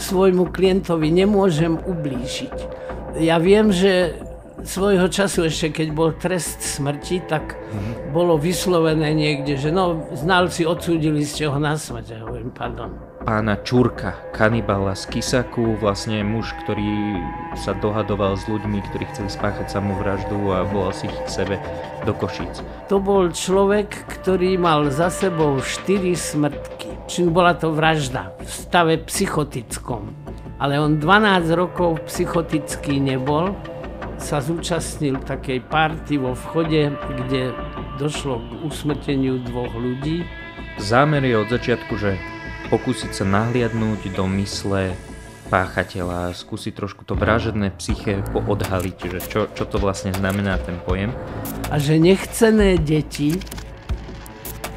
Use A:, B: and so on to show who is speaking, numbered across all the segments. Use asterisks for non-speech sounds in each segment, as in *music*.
A: svojmu klientovi nemôžem ublížiť. Ja viem, že svojho času ešte, keď bol trest smrti, tak mm-hmm. bolo vyslovené niekde, že no, znalci odsúdili ste ho na smrť. Ja hovorím, pardon.
B: Pána Čurka, kanibala z Kisaku, vlastne muž, ktorý sa dohadoval s ľuďmi, ktorí chceli spáchať samovraždu a volal si ich k sebe do Košíc.
A: To bol človek, ktorý mal za sebou 4 smrtky či bola to vražda v stave psychotickom. Ale on 12 rokov psychotický nebol, sa zúčastnil takej party vo vchode, kde došlo k usmrteniu dvoch ľudí.
B: Zámer je od začiatku, že pokúsiť sa nahliadnúť do mysle páchateľa, skúsi trošku to vražedné psyché odhaliť, že čo, čo to vlastne znamená ten pojem.
A: A že nechcené deti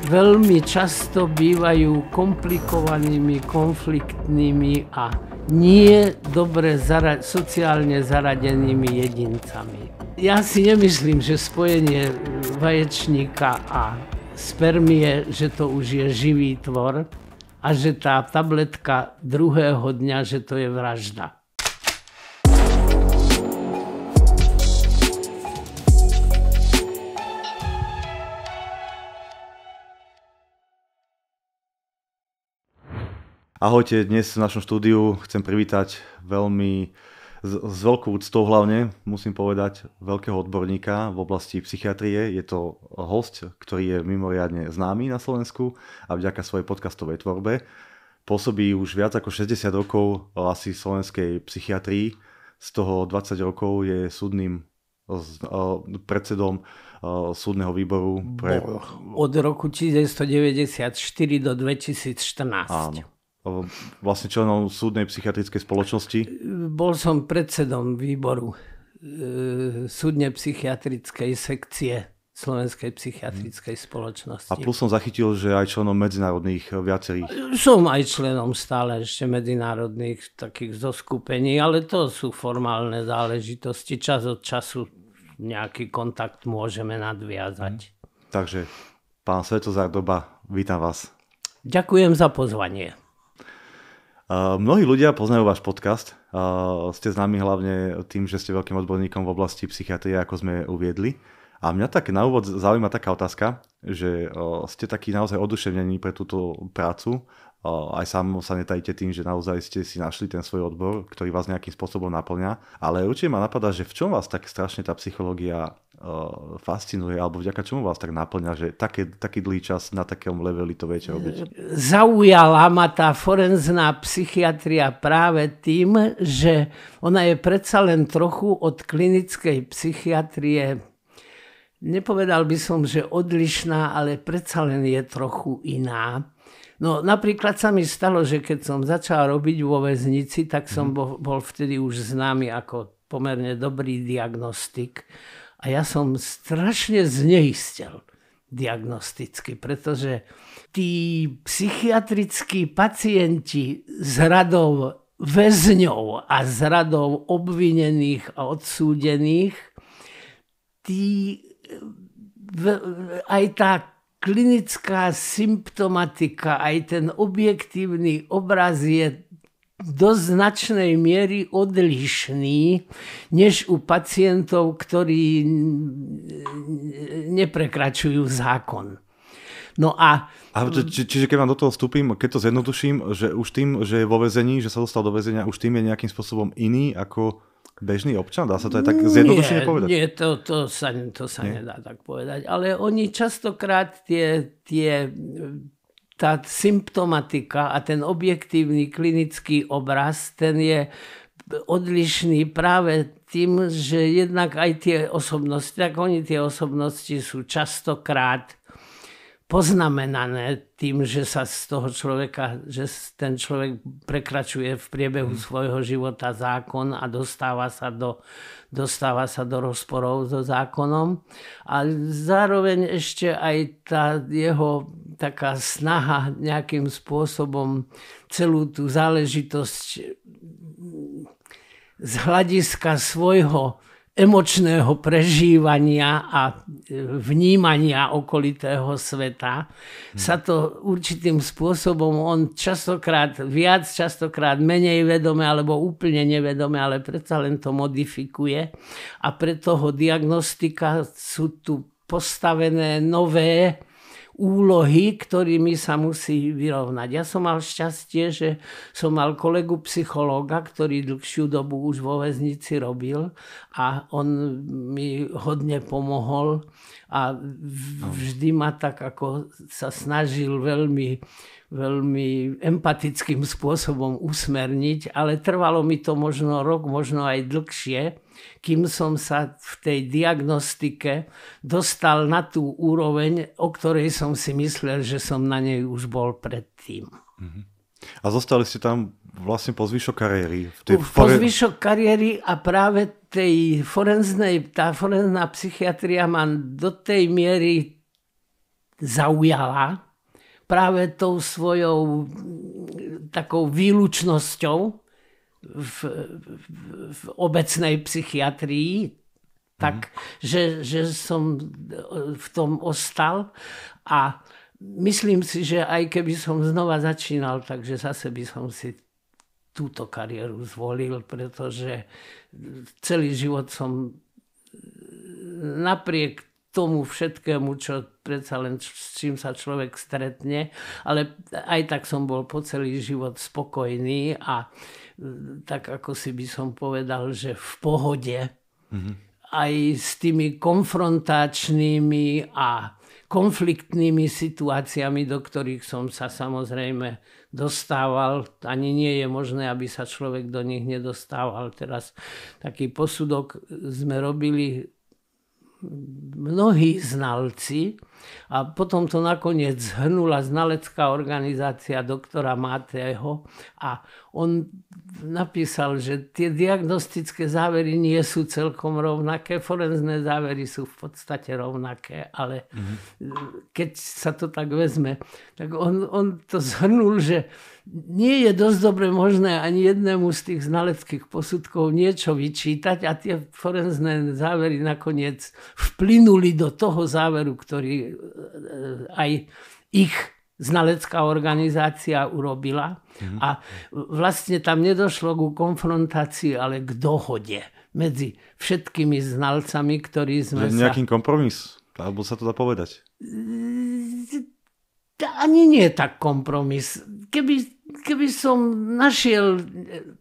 A: veľmi často bývajú komplikovanými, konfliktnými a nie dobre zara- sociálne zaradenými jedincami. Ja si nemyslím, že spojenie vaječníka a spermie, že to už je živý tvor a že tá tabletka druhého dňa, že to je vražda.
C: Ahojte, dnes v našom štúdiu chcem privítať veľmi s, s veľkou úctou hlavne, musím povedať, veľkého odborníka v oblasti psychiatrie. Je to host, ktorý je mimoriadne známy na Slovensku a vďaka svojej podcastovej tvorbe pôsobí už viac ako 60 rokov asi slovenskej psychiatrii. Z toho 20 rokov je súdnym e, predsedom e, súdneho výboru. Pre...
A: Od roku 1994 do 2014.
C: Áno vlastne členom súdnej psychiatrickej spoločnosti?
A: Bol som predsedom výboru e, súdne psychiatrickej sekcie Slovenskej psychiatrickej hmm. spoločnosti. A plus
C: som zachytil, že aj členom medzinárodných e, viacerých.
A: Som aj členom stále ešte medzinárodných takých zoskupení, ale to sú formálne záležitosti. Čas od času nejaký kontakt môžeme nadviazať.
C: Hmm. Takže pán Svetozár Doba, vítam vás.
A: Ďakujem za pozvanie.
C: Eh, mnohí ľudia poznajú váš podcast. Eh, ste známi hlavne tým, že ste veľkým odborníkom v oblasti psychiatrie, ako sme uviedli. A mňa tak na úvod zaujíma taká otázka, že eh, ste takí naozaj oduševnení pre túto prácu aj sám sa netajte tým, že naozaj ste si našli ten svoj odbor, ktorý vás nejakým spôsobom naplňa. Ale určite ma napadá, že v čom vás tak strašne tá psychológia fascinuje, alebo vďaka čomu vás tak naplňa, že také, taký dlhý čas na takom leveli to viete robiť?
A: Zaujala ma tá forenzná psychiatria práve tým, že ona je predsa len trochu od klinickej psychiatrie Nepovedal by som, že odlišná, ale predsa len je trochu iná. No napríklad sa mi stalo, že keď som začal robiť vo väznici, tak som mhm. bol, bol vtedy už známy ako pomerne dobrý diagnostik. A ja som strašne zneistel diagnosticky, pretože tí psychiatrickí pacienti z radov väzňov a z radov obvinených a odsúdených, tí, aj tá klinická symptomatika, aj ten objektívny obraz je do značnej miery odlišný než u pacientov, ktorí neprekračujú zákon. No a... a
C: či, čiže keď vám do toho vstúpim, keď to zjednoduším, že už tým, že je vo vezení, že sa dostal do väzenia, už tým je nejakým spôsobom iný ako bežný občan? Dá sa to aj tak zjednodušene nie, povedať? Nie,
A: to, to sa, to sa nie. nedá tak povedať. Ale oni častokrát tie, tie, tá symptomatika a ten objektívny klinický obraz, ten je odlišný práve tým, že jednak aj tie osobnosti, tak oni tie osobnosti sú častokrát poznamenané tým, že sa z toho človeka, že ten človek prekračuje v priebehu mm. svojho života zákon a dostáva sa do, dostáva sa do rozporov so zákonom. A zároveň ešte aj tá jeho taká snaha nejakým spôsobom celú tú záležitosť z hľadiska svojho emočného prežívania a e, vnímania okolitého sveta
B: hmm. sa
A: to určitým spôsobom on častokrát viac, častokrát menej vedome alebo úplne nevedome, ale predsa len to modifikuje a preto ho diagnostika sú tu postavené nové úlohy, ktorými sa musí vyrovnať. Ja som mal šťastie, že som mal kolegu psychológa, ktorý dlhšiu dobu už vo väznici robil a on mi hodne pomohol a no. vždy ma tak ako sa snažil veľmi veľmi empatickým spôsobom usmerniť, ale trvalo mi to možno rok, možno aj dlhšie kým som sa v tej diagnostike dostal na tú úroveň, o ktorej som si myslel, že som na nej už bol predtým. Mhm.
C: A zostali ste tam vlastne po zvyšok kariéry. V tej po zvyšok
A: kariéry a práve tej forenznej, tá forenzná psychiatria ma do tej miery zaujala práve tou svojou mm, takou výlučnosťou, v, v obecnej psychiatrii, tak, mm. že, že som v tom ostal a myslím si, že aj keby som znova začínal, takže zase by som si túto kariéru zvolil, pretože celý život som e, napriek tomu všetkému, čo predsa len s čím sa človek stretne, ale aj tak som bol po celý život spokojný a e, tak ako si by som povedal, že v pohode mm-hmm. aj s tými konfrontačnými a konfliktnými situáciami, do ktorých som sa samozrejme dostával. Ani nie je možné, aby sa človek do nich nedostával. Teraz taký posudok sme robili mnohí znalci A potom to nakoniec zhrnula znalecká organizácia doktora Máteho a on napísal, že tie diagnostické závery nie sú celkom rovnaké, forenzné závery sú v podstate rovnaké, ale mm-hmm. keď sa to tak vezme, tak on, on to zhrnul, že nie je dosť dobre možné ani jednému z tých znaleckých posudkov niečo vyčítať a tie forenzné závery nakoniec vplynuli do toho záveru, ktorý E, e, aj ich znalecká organizácia urobila. Mm-hmm. A vlastne tam nedošlo ku konfrontácii, ale k dohode medzi všetkými znalcami, ktorí sme... Je nejaký
C: kompromis, alebo sa to dá povedať?
A: Ani nie je tak kompromis. Keby, keby som našiel,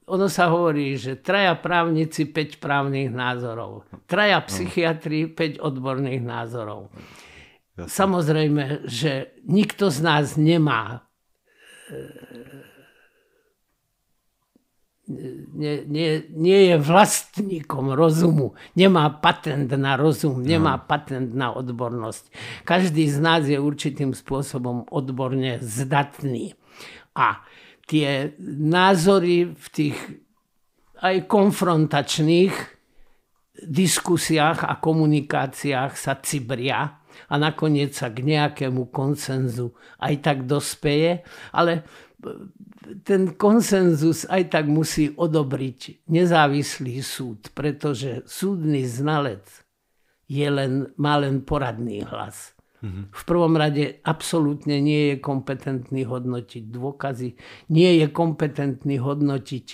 A: ono sa hovorí, že traja právnici, 5 právnych názorov. Traja psychiatri, 5 odborných názorov. Jasne. Samozrejme, že nikto z nás nemá e, e, nie, nie, nie je vlastníkom rozumu, nemá patent na rozum, nemá patent na odbornosť. Každý z nás je určitým spôsobom odborne zdatný. A tie názory v tých aj konfrontačných diskusiách a komunikáciách sa cibria a nakoniec sa k nejakému konsenzu aj tak dospeje, ale e, ten konsenzus aj tak musí odobriť nezávislý súd, pretože súdny znalec je len, má len poradný hlas. Mhm. V prvom rade absolútne nie je kompetentný hodnotiť dôkazy, nie je kompetentný hodnotiť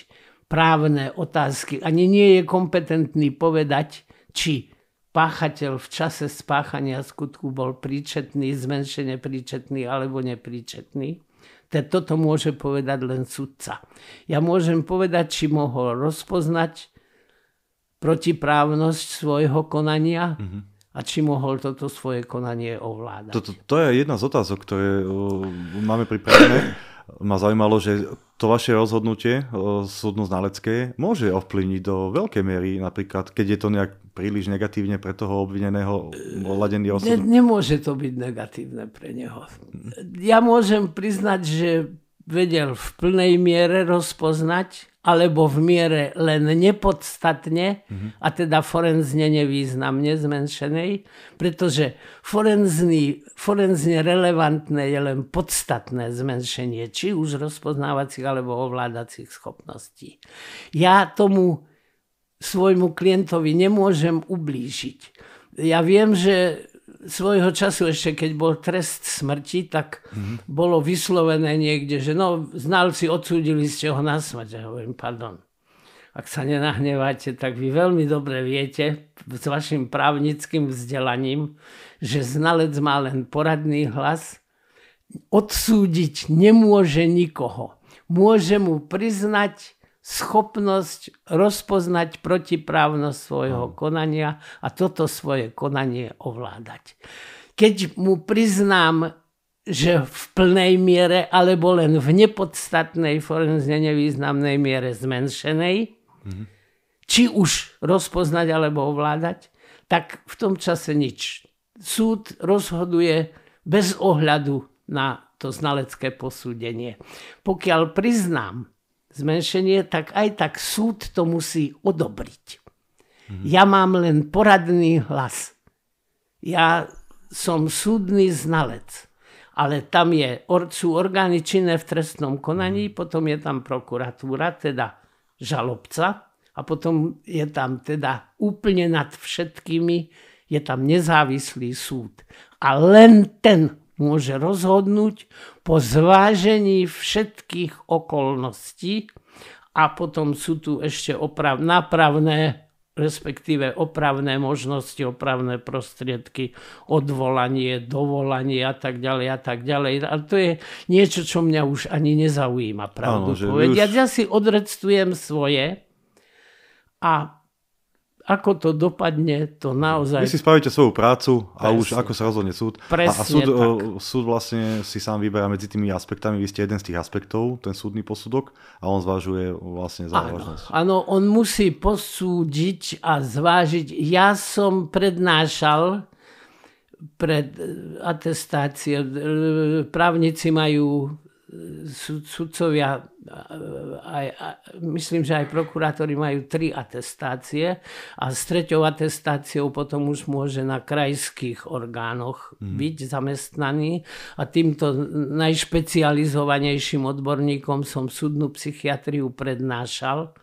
A: právne otázky, ani nie je kompetentný povedať, či páchateľ v čase spáchania skutku bol príčetný, zmenšene príčetný alebo nepríčetný. toto môže povedať len sudca. Ja môžem povedať, či mohol rozpoznať protiprávnosť svojho konania mm-hmm. a či mohol toto svoje konanie ovládať. To,
C: to, to je jedna z otázok, ktoré uh, máme pripravené. *coughs* ma zaujímalo, že to vaše rozhodnutie e, súdno znalecké môže ovplyvniť do veľkej miery, napríklad keď je to nejak príliš negatívne pre toho obvineného ladený osud. Ne,
A: nemôže to byť negatívne pre neho. Ja môžem priznať, že vedel v plnej miere rozpoznať, alebo v miere len nepodstatne, mm-hmm. a teda forenzne nevýznamne zmenšenej, pretože forenzný, forenzne relevantné je len podstatné zmenšenie, či už rozpoznávacích alebo ovládacích schopností. Ja tomu svojmu klientovi nemôžem ublížiť. Ja viem, že svojho času ešte, keď bol trest smrti, tak mm-hmm. bolo vyslovené niekde, že no, znalci odsúdili ste ho na smrť. Ja hovorím, pardon, ak sa nenahnevate, tak vy veľmi dobre viete s vašim právnickým vzdelaním, že znalec má len poradný hlas, odsúdiť nemôže nikoho. Môže mu priznať schopnosť rozpoznať protiprávnosť svojho konania a toto svoje konanie ovládať. Keď mu priznám, že v plnej miere alebo len v nepodstatnej forenzne nevýznamnej miere zmenšenej, mm-hmm. či už rozpoznať alebo ovládať, tak v tom čase nič. Súd rozhoduje bez ohľadu na to znalecké posúdenie. Pokiaľ priznám, zmenšenie, tak aj tak súd to musí odobriť. Mm-hmm. Ja mám len poradný hlas. Ja som súdny znalec. Ale tam je, sú orgány činné v trestnom konaní, mhm. potom je tam prokuratúra, teda žalobca a potom je tam teda úplne nad všetkými, je tam nezávislý súd. A len ten môže rozhodnúť po zvážení všetkých okolností a potom sú tu ešte oprav, napravné, respektíve opravné možnosti, opravné prostriedky, odvolanie, dovolanie a tak ďalej a tak ďalej. A to je niečo, čo mňa už ani nezaujíma, pravdu Áno, povedať. Už... Ja si odrectujem svoje a ako to dopadne, to naozaj... Vy si
C: spravíte svoju prácu a Presne. už ako sa rozhodne súd. Presne a, a súd, tak. E, súd vlastne si sám vyberá medzi tými aspektami. Vy ste jeden z tých aspektov, ten súdny posudok a on zvažuje vlastne závažnosť.
A: Áno, on musí posúdiť a zvážiť. Ja som prednášal pred e, atestácie. E, právnici majú sud, sudcovia, aj, aj, myslím, že aj prokurátori majú tri atestácie a s treťou atestáciou potom už môže na krajských orgánoch mm. byť zamestnaný a týmto najšpecializovanejším odborníkom som súdnu psychiatriu prednášal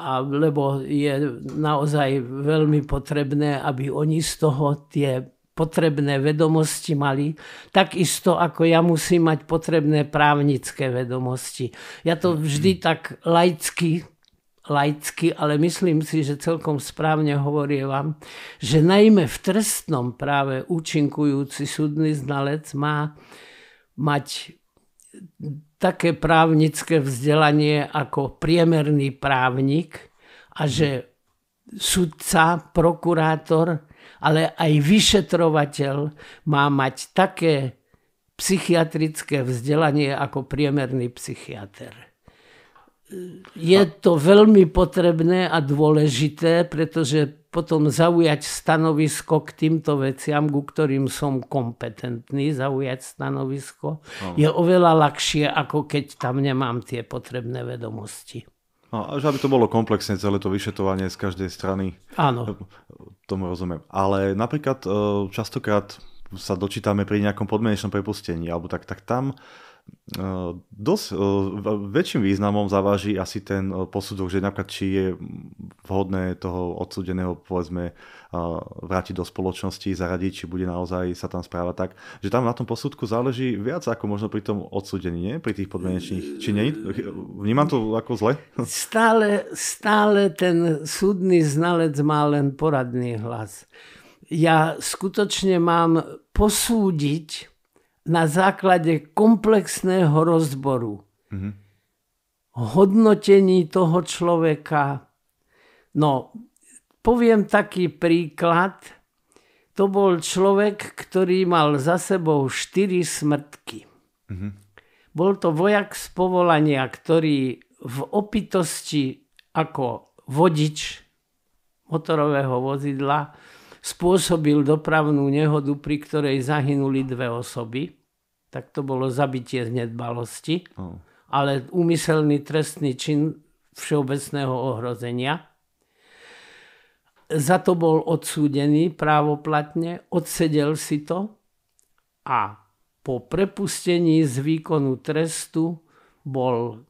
A: a lebo je naozaj veľmi potrebné, aby oni z toho tie potrebné vedomosti mali, takisto ako ja musím mať potrebné právnické vedomosti. Ja to mhm. vždy tak laicky laicky, ale myslím si, že celkom správne hovorím vám, že najmä v trestnom práve účinkujúci súdny znalec má mať také právnické vzdelanie ako priemerný právnik a že mhm sudca, prokurátor, ale aj vyšetrovateľ má mať také psychiatrické vzdelanie ako priemerný psychiatr. Je to veľmi potrebné a dôležité, pretože potom zaujať stanovisko k týmto veciam, ku ktorým som kompetentný, zaujať stanovisko, je oveľa ľahšie, ako keď tam nemám tie potrebné vedomosti.
C: No, že aby to bolo komplexné, celé to vyšetovanie z každej strany. Áno. Tomu rozumiem. Ale napríklad e, častokrát sa dočítame pri nejakom podmienečnom prepustení, alebo tak, tak tam Ehm, dosť ehm, väčším významom zaváži asi ten ehm, posudok, že napríklad či je vhodné toho odsudeného povedzme vrátiť do spoločnosti, zaradiť, či bude naozaj sa tam správať tak, že tam na tom posudku záleží viac ako možno pri tom odsudení, nie? pri tých podmienečných. Či nie? Vnímam to ako zle? *laughs*
A: Stále, stále ten súdny znalec má len poradný hlas. Ja skutočne mám posúdiť, na základe komplexného rozboru. Mm-hmm. Hodnotení toho človeka. No, poviem taký príklad. To bol človek, ktorý mal za sebou štyri smrtky. Mm-hmm. Bol to vojak z povolania, ktorý v opitosti ako vodič motorového vozidla spôsobil dopravnú nehodu, pri ktorej zahynuli dve osoby. Tak to bolo zabitie z nedbalosti. Ale úmyselný trestný čin všeobecného ohrozenia. Za to bol odsúdený právoplatne, odsedel si to a po prepustení z výkonu trestu bol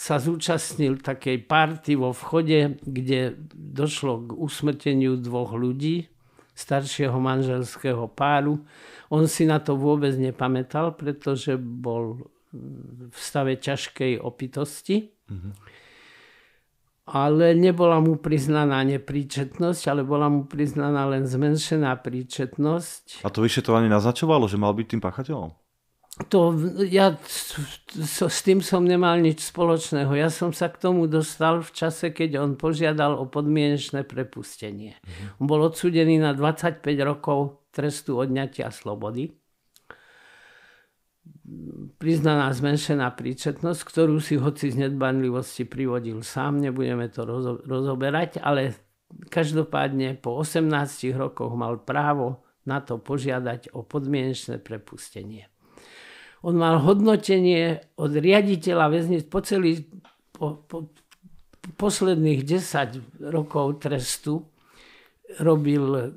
A: sa zúčastnil takej party vo vchode, kde došlo k usmrteniu dvoch ľudí, staršieho manželského páru. On si na to vôbec nepamätal, pretože bol v stave ťažkej opitosti. Mm-hmm. Ale nebola mu priznaná nepríčetnosť, ale bola mu priznaná len zmenšená príčetnosť.
C: A to vyšetrovanie naznačovalo, že mal byť tým pachateľom?
A: to ja so, s tým som nemal nič spoločného. Ja som sa k tomu dostal v čase, keď on požiadal o podmienečné prepustenie. Mm-hmm. On bol odsudený na 25 rokov trestu odňatia slobody. Priznaná zmenšená príčetnosť, ktorú si hoci z nedbanlivosti privodil sám, nebudeme to rozo- rozoberať, ale každopádne po 18 rokoch mal právo na to požiadať o podmienečné prepustenie. On mal hodnotenie od riaditeľa väznic po celý po, po, posledných 10 rokov trestu robil e,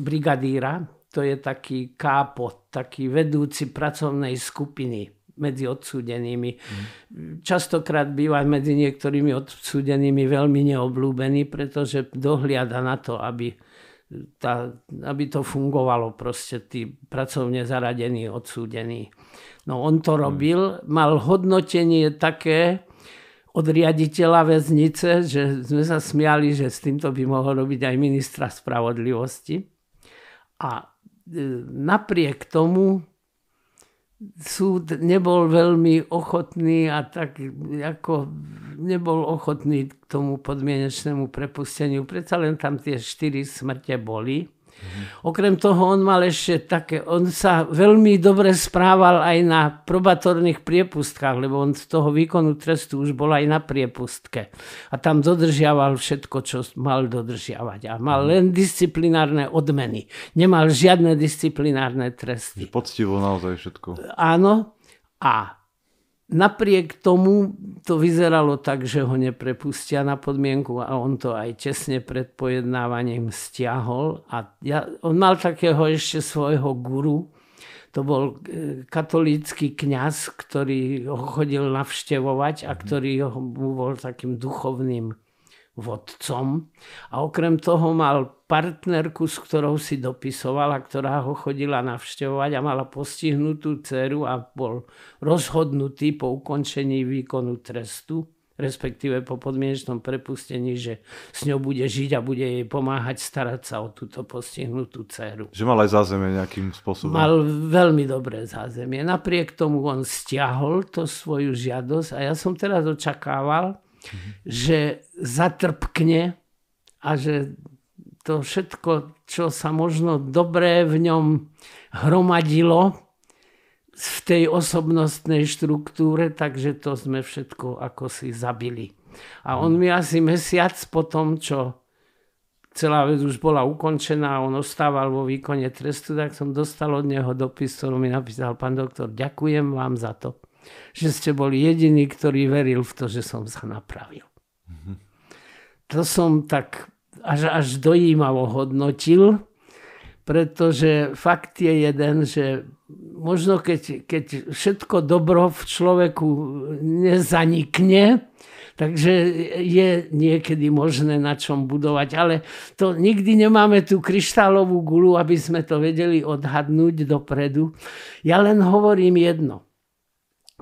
A: brigadíra, to je taký kápo, taký vedúci pracovnej skupiny medzi odsúdenými. Mm. Častokrát býva medzi niektorými odsúdenými veľmi neobľúbený, pretože dohliada na to, aby, tá, aby to fungovalo proste tí pracovne zaradení odsúdení. No on to robil, mal hodnotenie také od riaditeľa väznice, že sme sa smiali, že s týmto by mohol robiť aj ministra spravodlivosti. A e, napriek tomu súd nebol veľmi ochotný a tak ako nebol ochotný k tomu podmienečnému prepusteniu. Predsa len tam tie štyri smrte boli. Okrem toho on mal ešte také, on sa veľmi dobre správal aj na probatorných priepustkách, lebo on z toho výkonu trestu už bol aj na priepustke. A tam dodržiaval všetko, čo mal dodržiavať. A mal mhm. len disciplinárne odmeny. Nemal žiadne disciplinárne tresty.
C: Poctivo naozaj všetko.
A: Áno. A Napriek tomu to vyzeralo tak, že ho neprepustia na podmienku a on to aj tesne pred pojednávaním stiahol. A ja, on mal takého ešte svojho guru, to bol e, katolícky kňaz, ktorý ho chodil navštevovať a mhm. ktorý mu bol takým duchovným vodcom a okrem toho mal partnerku, s ktorou si dopisovala, ktorá ho chodila navštevovať a mala postihnutú dceru a bol rozhodnutý po ukončení výkonu trestu, respektíve po podmienečnom prepustení, že s ňou bude žiť a bude jej pomáhať starať sa o túto postihnutú dceru. Že
C: mal aj zázemie nejakým spôsobom? Mal
A: veľmi dobré zázemie. Napriek tomu on stiahol to svoju žiadosť a ja som teraz očakával, že zatrpkne a že to všetko, čo sa možno dobré v ňom hromadilo v tej osobnostnej štruktúre, takže to sme všetko ako si zabili. A on mi asi mesiac po tom, čo celá vec už bola ukončená a on ostával vo výkone trestu, tak som dostal od neho dopis, ktorý mi napísal pán doktor, ďakujem vám za to že ste boli jediný, ktorý veril v to, že som sa napravil. To som tak až, až dojímavo hodnotil, pretože fakt je jeden, že možno keď, keď všetko dobro v človeku nezanikne, takže je niekedy možné na čom budovať, ale to nikdy nemáme tú kryštálovú gulu, aby sme to vedeli odhadnúť dopredu. Ja len hovorím jedno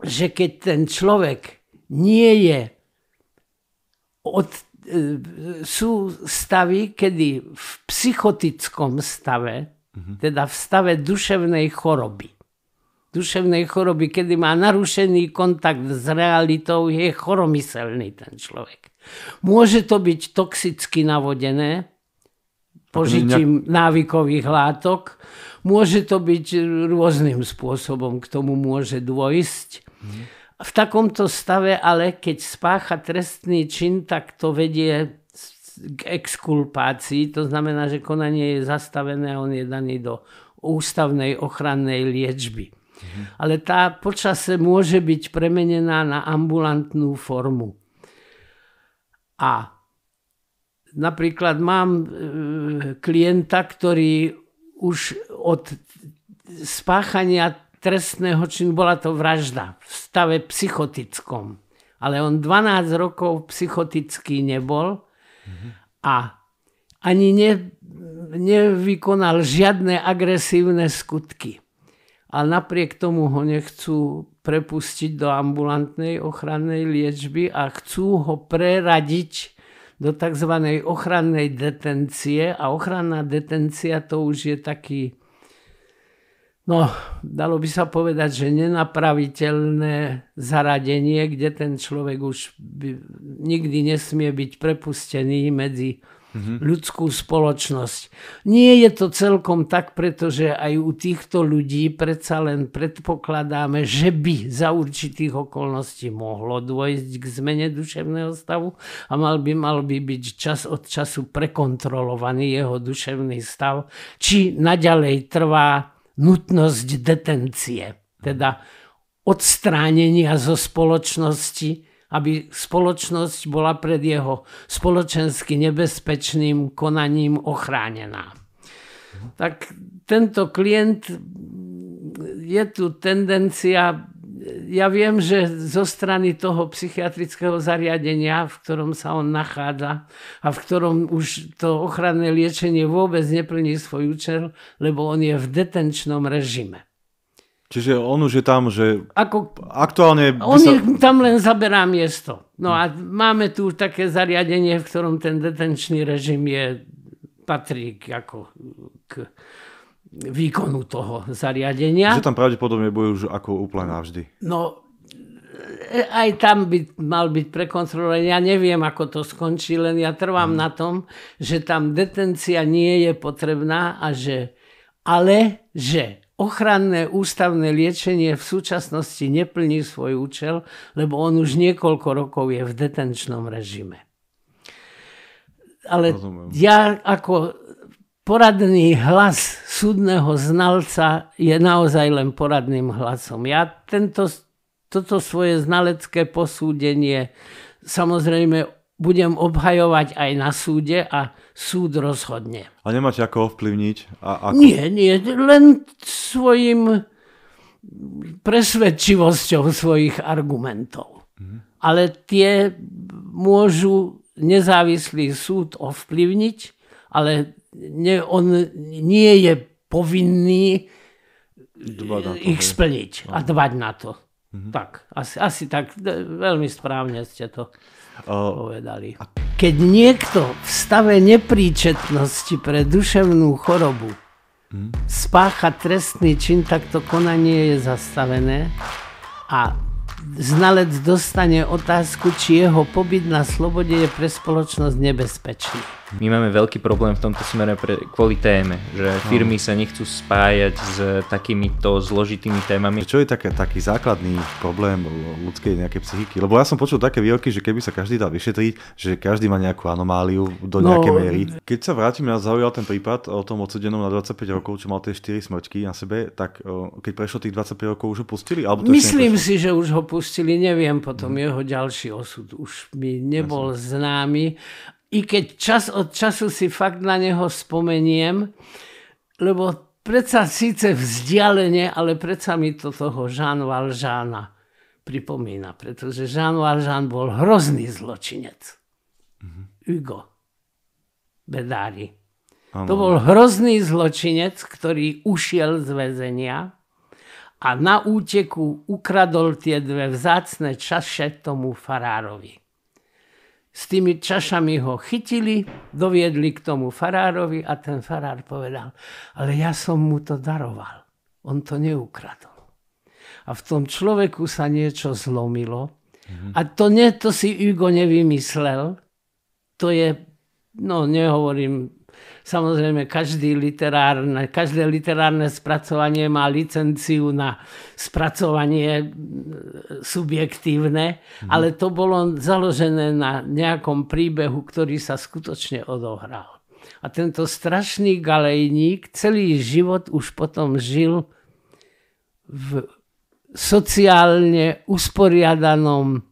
A: že keď ten človek nie je od, e, sú stavy, kedy v psychotickom stave, mhm. teda v stave duševnej choroby, duševnej choroby, kedy má narušený kontakt s realitou, je choromyselný ten človek. Môže to byť toxicky navodené požitím návykových látok, môže to byť rôznym spôsobom, k tomu môže dôjsť. V takomto stave ale, keď spácha trestný čin, tak to vedie k exkulpácii, to znamená, že konanie je zastavené a on je daný do ústavnej ochrannej liečby. Mhm. Ale tá počase môže byť premenená na ambulantnú formu. A napríklad mám e, klienta, ktorý už od spáchania trestného činu, bola to vražda v stave psychotickom. Ale on 12 rokov psychotický nebol a ani ne, nevykonal žiadne agresívne skutky. Ale napriek tomu ho nechcú prepustiť do ambulantnej ochrannej liečby a chcú ho preradiť do tzv. ochrannej detencie a ochranná detencia to už je taký no, dalo by sa povedať, že nenapraviteľné zaradenie, kde ten človek už by, nikdy nesmie byť prepustený medzi mhm. ľudskú spoločnosť. Nie je to celkom tak, pretože aj u týchto ľudí predsa len predpokladáme, že by za určitých okolností mohlo dôjsť k zmene duševného stavu a mal by, mal by byť čas od času prekontrolovaný jeho duševný stav, či naďalej trvá nutnosť detencie, teda odstránenia zo spoločnosti, aby spoločnosť bola pred jeho spoločensky nebezpečným konaním ochránená. Tak tento klient je tu tendencia ja viem, že zo strany toho psychiatrického zariadenia, v ktorom sa on nachádza a v ktorom už to ochranné liečenie vôbec neplní svoj účel, lebo on je v detenčnom režime.
C: Čiže on už je tam, že Ako, aktuálne... On sa...
A: tam len zaberá miesto. No a máme tu také zariadenie, v ktorom ten detenčný režim je patrí ako k výkonu toho zariadenia. Že
C: tam pravdepodobne bude už ako úplne navždy.
A: No, e, aj tam by mal byť prekontrolovaný. Ja neviem, ako to skončí, len ja trvám hmm. na tom, že tam detencia nie je potrebná a že, ale že ochranné ústavné liečenie v súčasnosti neplní svoj účel, lebo on už niekoľko rokov je v detenčnom režime. Ale Rozumiem. ja ako poradný hlas súdneho znalca je naozaj len poradným hlasom. Ja tento, toto svoje znalecké posúdenie samozrejme budem obhajovať aj na súde a súd rozhodne.
C: A nemáte ako ovplyvniť? A ako... Nie,
A: nie, len svojim presvedčivosťou svojich argumentov. Mhm. Ale tie môžu nezávislý súd ovplyvniť, ale ne, on nie je povinný eh, ich splniť a dbať na to. Mhm. Tak, asi, asi tak eh, veľmi správne ste to uh, povedali. Keď niekto v stave nepríčetnosti pre duševnú chorobu mhm. spácha trestný čin, tak to konanie je zastavené a znalec dostane otázku, či jeho pobyt na slobode je pre spoločnosť nebezpečný.
B: My máme veľký problém v tomto smere pre, kvôli téme, že firmy sa nechcú spájať s takýmito zložitými témami. Čo je
C: také, taký základný problém ľudskej nejakej psychiky? Lebo ja som počul také výroky, že keby sa každý dal vyšetriť, že každý má nejakú anomáliu do no, nejakej no. miery. E, keď sa vrátim, ja zaujal ten prípad o tom odsudenom na 25 rokov, čo mal tie 4 smrčky na sebe, tak e, keď prešlo tých 25 rokov, už ho pustili? Alebo to Myslím
A: si, že už ho pustili, neviem potom hmm. jeho ďalší osud. Už mi nebol známy, i keď čas od času si fakt na neho spomeniem, lebo predsa síce vzdialene, ale predsa mi to toho Jean Valjeana pripomína, pretože Jean Valjean bol hrozný zločinec. Mm-hmm. Hugo Bedári. To bol hrozný zločinec, ktorý ušiel z väzenia a na úteku ukradol tie dve vzácne čaše tomu farárovi s tými čašami ho chytili, doviedli k tomu farárovi a ten farár povedal, ale ja som mu to daroval, on to neukradol. A v tom človeku sa niečo zlomilo. A to, nie, to si Hugo nevymyslel, to je, no nehovorím Samozrejme, každý literárne, každé literárne spracovanie má licenciu na spracovanie subjektívne, mhm. ale to bolo založené na nejakom príbehu, ktorý sa skutočne odohral. A tento strašný galejník celý život už potom žil v sociálne usporiadanom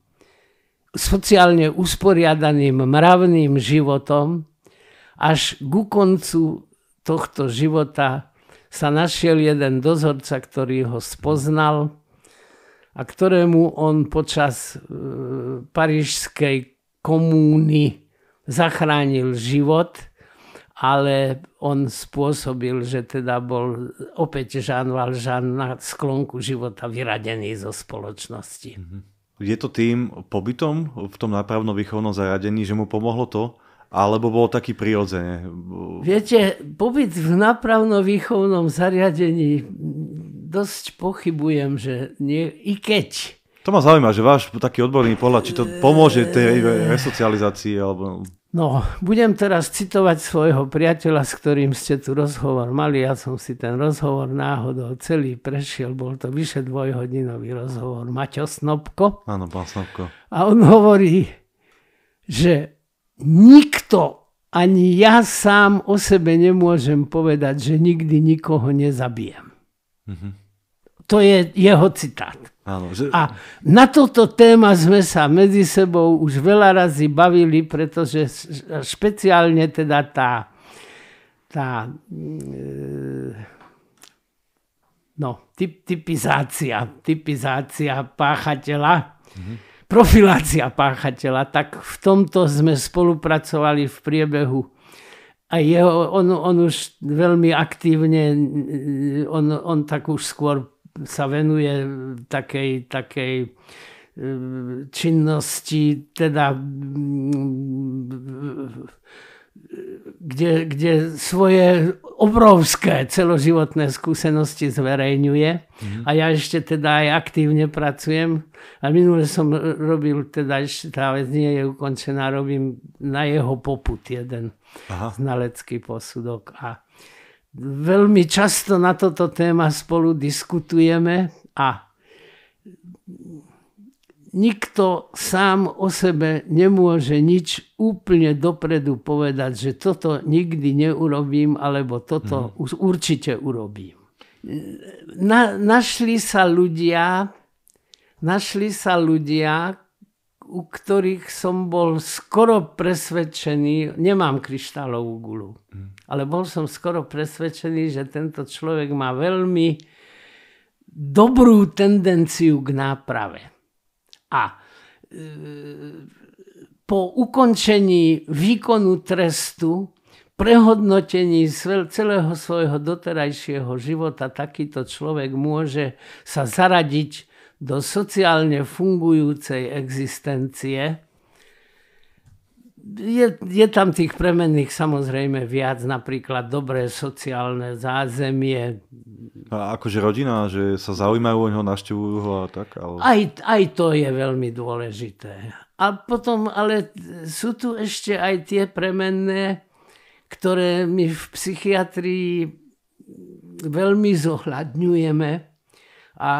A: sociálne usporiadaným mravným životom, až ku koncu tohto života sa našiel jeden dozorca, ktorý ho spoznal a ktorému on počas e, parížskej komúny zachránil život, ale on spôsobil, že teda bol opäť Jean Valjean na sklonku života vyradený zo spoločnosti. Mhm.
C: Je to tým pobytom v tom nápravno-výchovnom zaradení, že mu pomohlo to, alebo bol taký prirodzene? Viete,
A: pobyt v napravno-výchovnom zariadení dosť pochybujem, že nie, i keď.
C: To ma zaujíma, že váš taký odborný pohľad, či to pomôže tej resocializácii? Alebo...
A: No, budem teraz citovať svojho priateľa, s ktorým ste tu rozhovor mali. Ja som si ten rozhovor náhodou celý prešiel. Bol to vyše dvojhodinový rozhovor. Maťo Snobko.
C: Áno, pán Snobko.
A: A on hovorí, že nikto, ani ja sám o sebe nemôžem povedať, že nikdy nikoho nezabijem. Mm-hmm. To je jeho citát. Áno, že... A na toto téma sme sa medzi sebou už veľa razy bavili, pretože špeciálne teda tá, tá e, no, typ, typizácia, typizácia páchateľa, mm-hmm profilácia páchateľa, tak v tomto sme spolupracovali v priebehu a jeho, on, on už veľmi aktívne, on, on tak už skôr sa venuje takej, takej e, činnosti, teda kde, kde svoje obrovské celoživotné skúsenosti zverejňuje. Mm. A ja ešte teda aj aktívne pracujem. A minule som robil, teda ešte tá vec nie je ukončená, robím na jeho poput jeden Aha. znalecký posudok. A veľmi často na toto téma spolu diskutujeme a nikto sám o sebe nemôže nič úplne dopredu povedať, že toto nikdy neurobím, alebo toto mm. určite urobím. Na, našli sa ľudia, našli sa ľudia, u ktorých som bol skoro presvedčený, nemám kryštálovú gulu, mm. ale bol som skoro presvedčený, že tento človek má veľmi dobrú tendenciu k náprave. A e, po ukončení výkonu trestu, prehodnotení celého svojho doterajšieho života takýto človek môže sa zaradiť do sociálne fungujúcej existencie, je, je tam tých premenných samozrejme viac, napríklad dobré sociálne zázemie.
C: A akože rodina, že sa zaujímajú o neho, naštevujú
A: ho a tak? Ale... Aj, aj to je veľmi dôležité. A potom, ale sú tu ešte aj tie premenné, ktoré my v psychiatrii veľmi zohľadňujeme a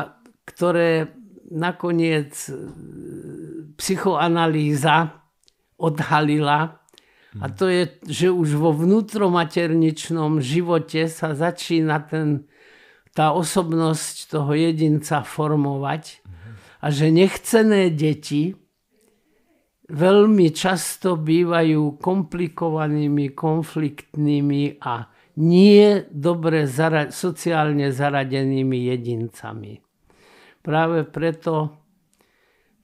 A: ktoré nakoniec eh, psychoanalýza odhalila. A to je, že už vo vnútromaterničnom živote sa začína ten, tá osobnosť toho jedinca formovať a že nechcené deti veľmi často bývajú komplikovanými, konfliktnými a nie dobre zara- sociálne zaradenými jedincami. Práve preto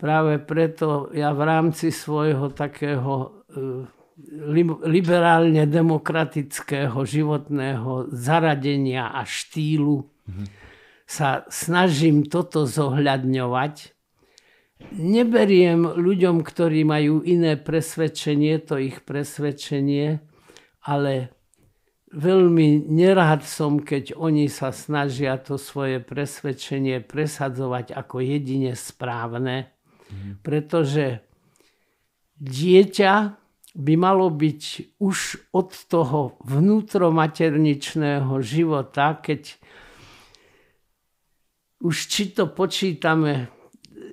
A: Práve preto ja v rámci svojho takého e, liberálne demokratického životného zaradenia a štýlu mhm. sa snažím toto zohľadňovať. Neberiem ľuďom, ktorí majú iné presvedčenie, to ich presvedčenie, ale veľmi nerád som, keď oni sa snažia to svoje presvedčenie presadzovať ako jedine správne. Mhm. Pretože dieťa by malo byť už od toho vnútromaterničného života, keď už či to počítame,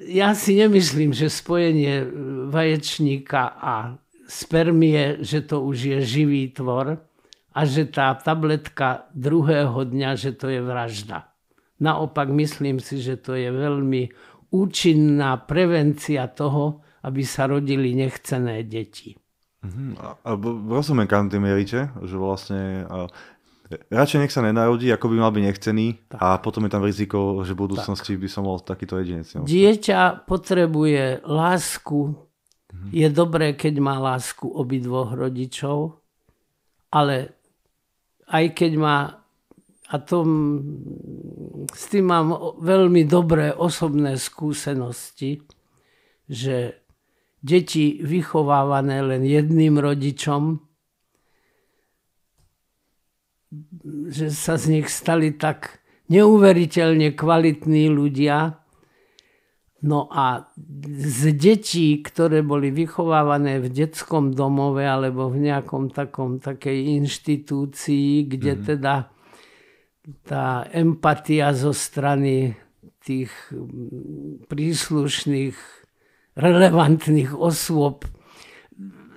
A: ja si nemyslím, že spojenie vaječníka a spermie, že to už je živý tvor a že tá tabletka druhého dňa, že to je vražda. Naopak myslím si, že to je veľmi účinná prevencia toho, aby sa rodili nechcené deti.
C: Mhm. A, a rozumiem, kam tým mieríte, že vlastne a, radšej nech sa nenarodí, ako by mal byť nechcený tak. a potom je tam riziko, že v budúcnosti tak. by som bol takýto jedinec.
A: Dieťa potrebuje lásku. Mm-hmm. Je dobré, keď má lásku obidvoch rodičov, ale aj keď má a tom, s tým mám veľmi dobré osobné skúsenosti, že deti vychovávané len jedným rodičom, že sa z nich stali tak neuveriteľne kvalitní ľudia. No a z detí, ktoré boli vychovávané v detskom domove alebo v nejakom takom takej inštitúcii, kde mm-hmm. teda tá empatia zo strany tých mm, príslušných relevantných osôb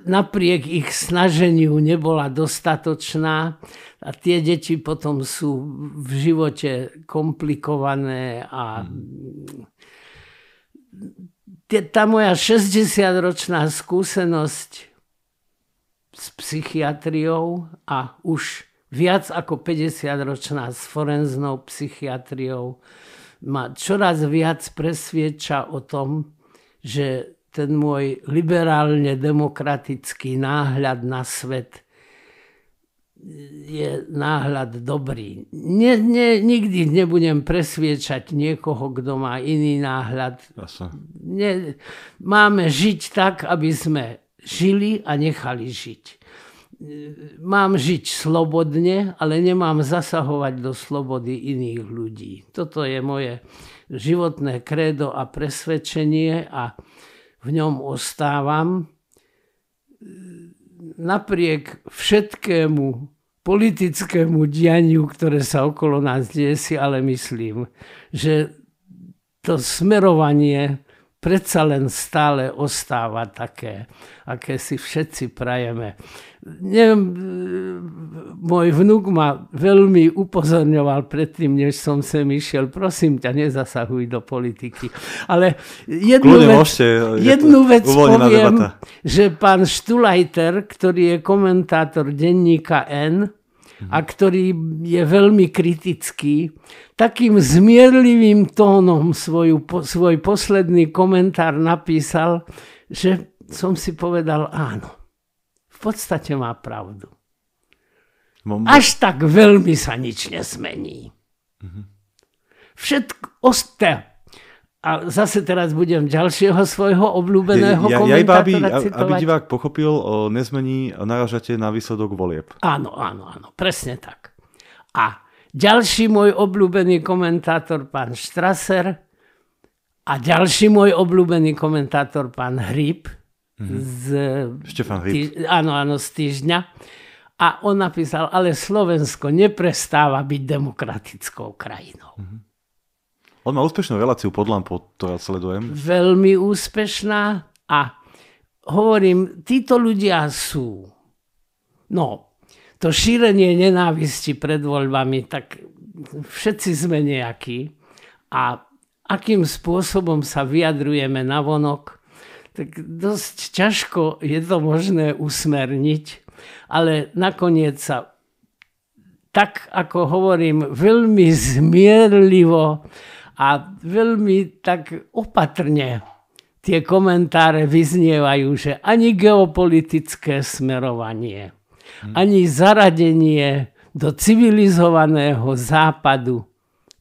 A: napriek ich snaženiu nebola dostatočná a tie deti potom sú v živote komplikované a mm, tá moja 60-ročná skúsenosť s psychiatriou a už viac ako 50-ročná s forenznou psychiatriou, ma čoraz viac presvieča o tom, že ten môj liberálne demokratický náhľad na svet je náhľad dobrý. Nie, nie, nikdy nebudem presviečať niekoho, kto má iný náhľad. Nie, máme žiť tak, aby sme žili a nechali žiť mám žiť slobodne, ale nemám zasahovať do slobody iných ľudí. Toto je moje životné kredo a presvedčenie a v ňom ostávam. Napriek všetkému politickému dianiu, ktoré sa okolo nás deje, si ale myslím, že to smerovanie predsa len stále ostáva také, aké si všetci prajeme. Neviem, môj vnuk ma veľmi upozorňoval predtým, než som sem išiel. Prosím ťa, nezasahuj do politiky. Ale jednu Kľudne, vec, môžete, jednu vec poviem, debata. že pán Štulajter, ktorý je komentátor denníka N, a ktorý je veľmi kritický, takým zmierlivým tónom svoju, svoj posledný komentár napísal, že som si povedal áno. V podstate má pravdu. Až tak veľmi sa nič nezmení. Mhm. Všetko, a zase teraz budem ďalšieho svojho obľúbeného ja, ja, ja iba, aby, citovať. aby divák
C: pochopil, o, nezmení, naražate na výsledok volieb.
A: Áno, áno, áno, presne tak. A ďalší môj obľúbený komentátor, pán Strasser, a ďalší môj obľúbený komentátor, pán Hryb, mm-hmm. z, Štefan Týž, áno, áno, z týždňa. A on napísal, ale Slovensko neprestáva byť demokratickou krajinou. Mm-hmm.
C: On má úspešnú reláciu pod lampou, to ja sledujem.
A: Veľmi úspešná a hovorím, títo ľudia sú. No, to šírenie nenávisti pred voľbami, tak všetci sme nejakí a akým spôsobom sa vyjadrujeme na vonok, tak dosť ťažko je to možné usmerniť, ale nakoniec sa tak, ako hovorím, veľmi zmierlivo a veľmi tak opatrne tie komentáre vyznievajú, že ani geopolitické smerovanie, hm. ani zaradenie do civilizovaného západu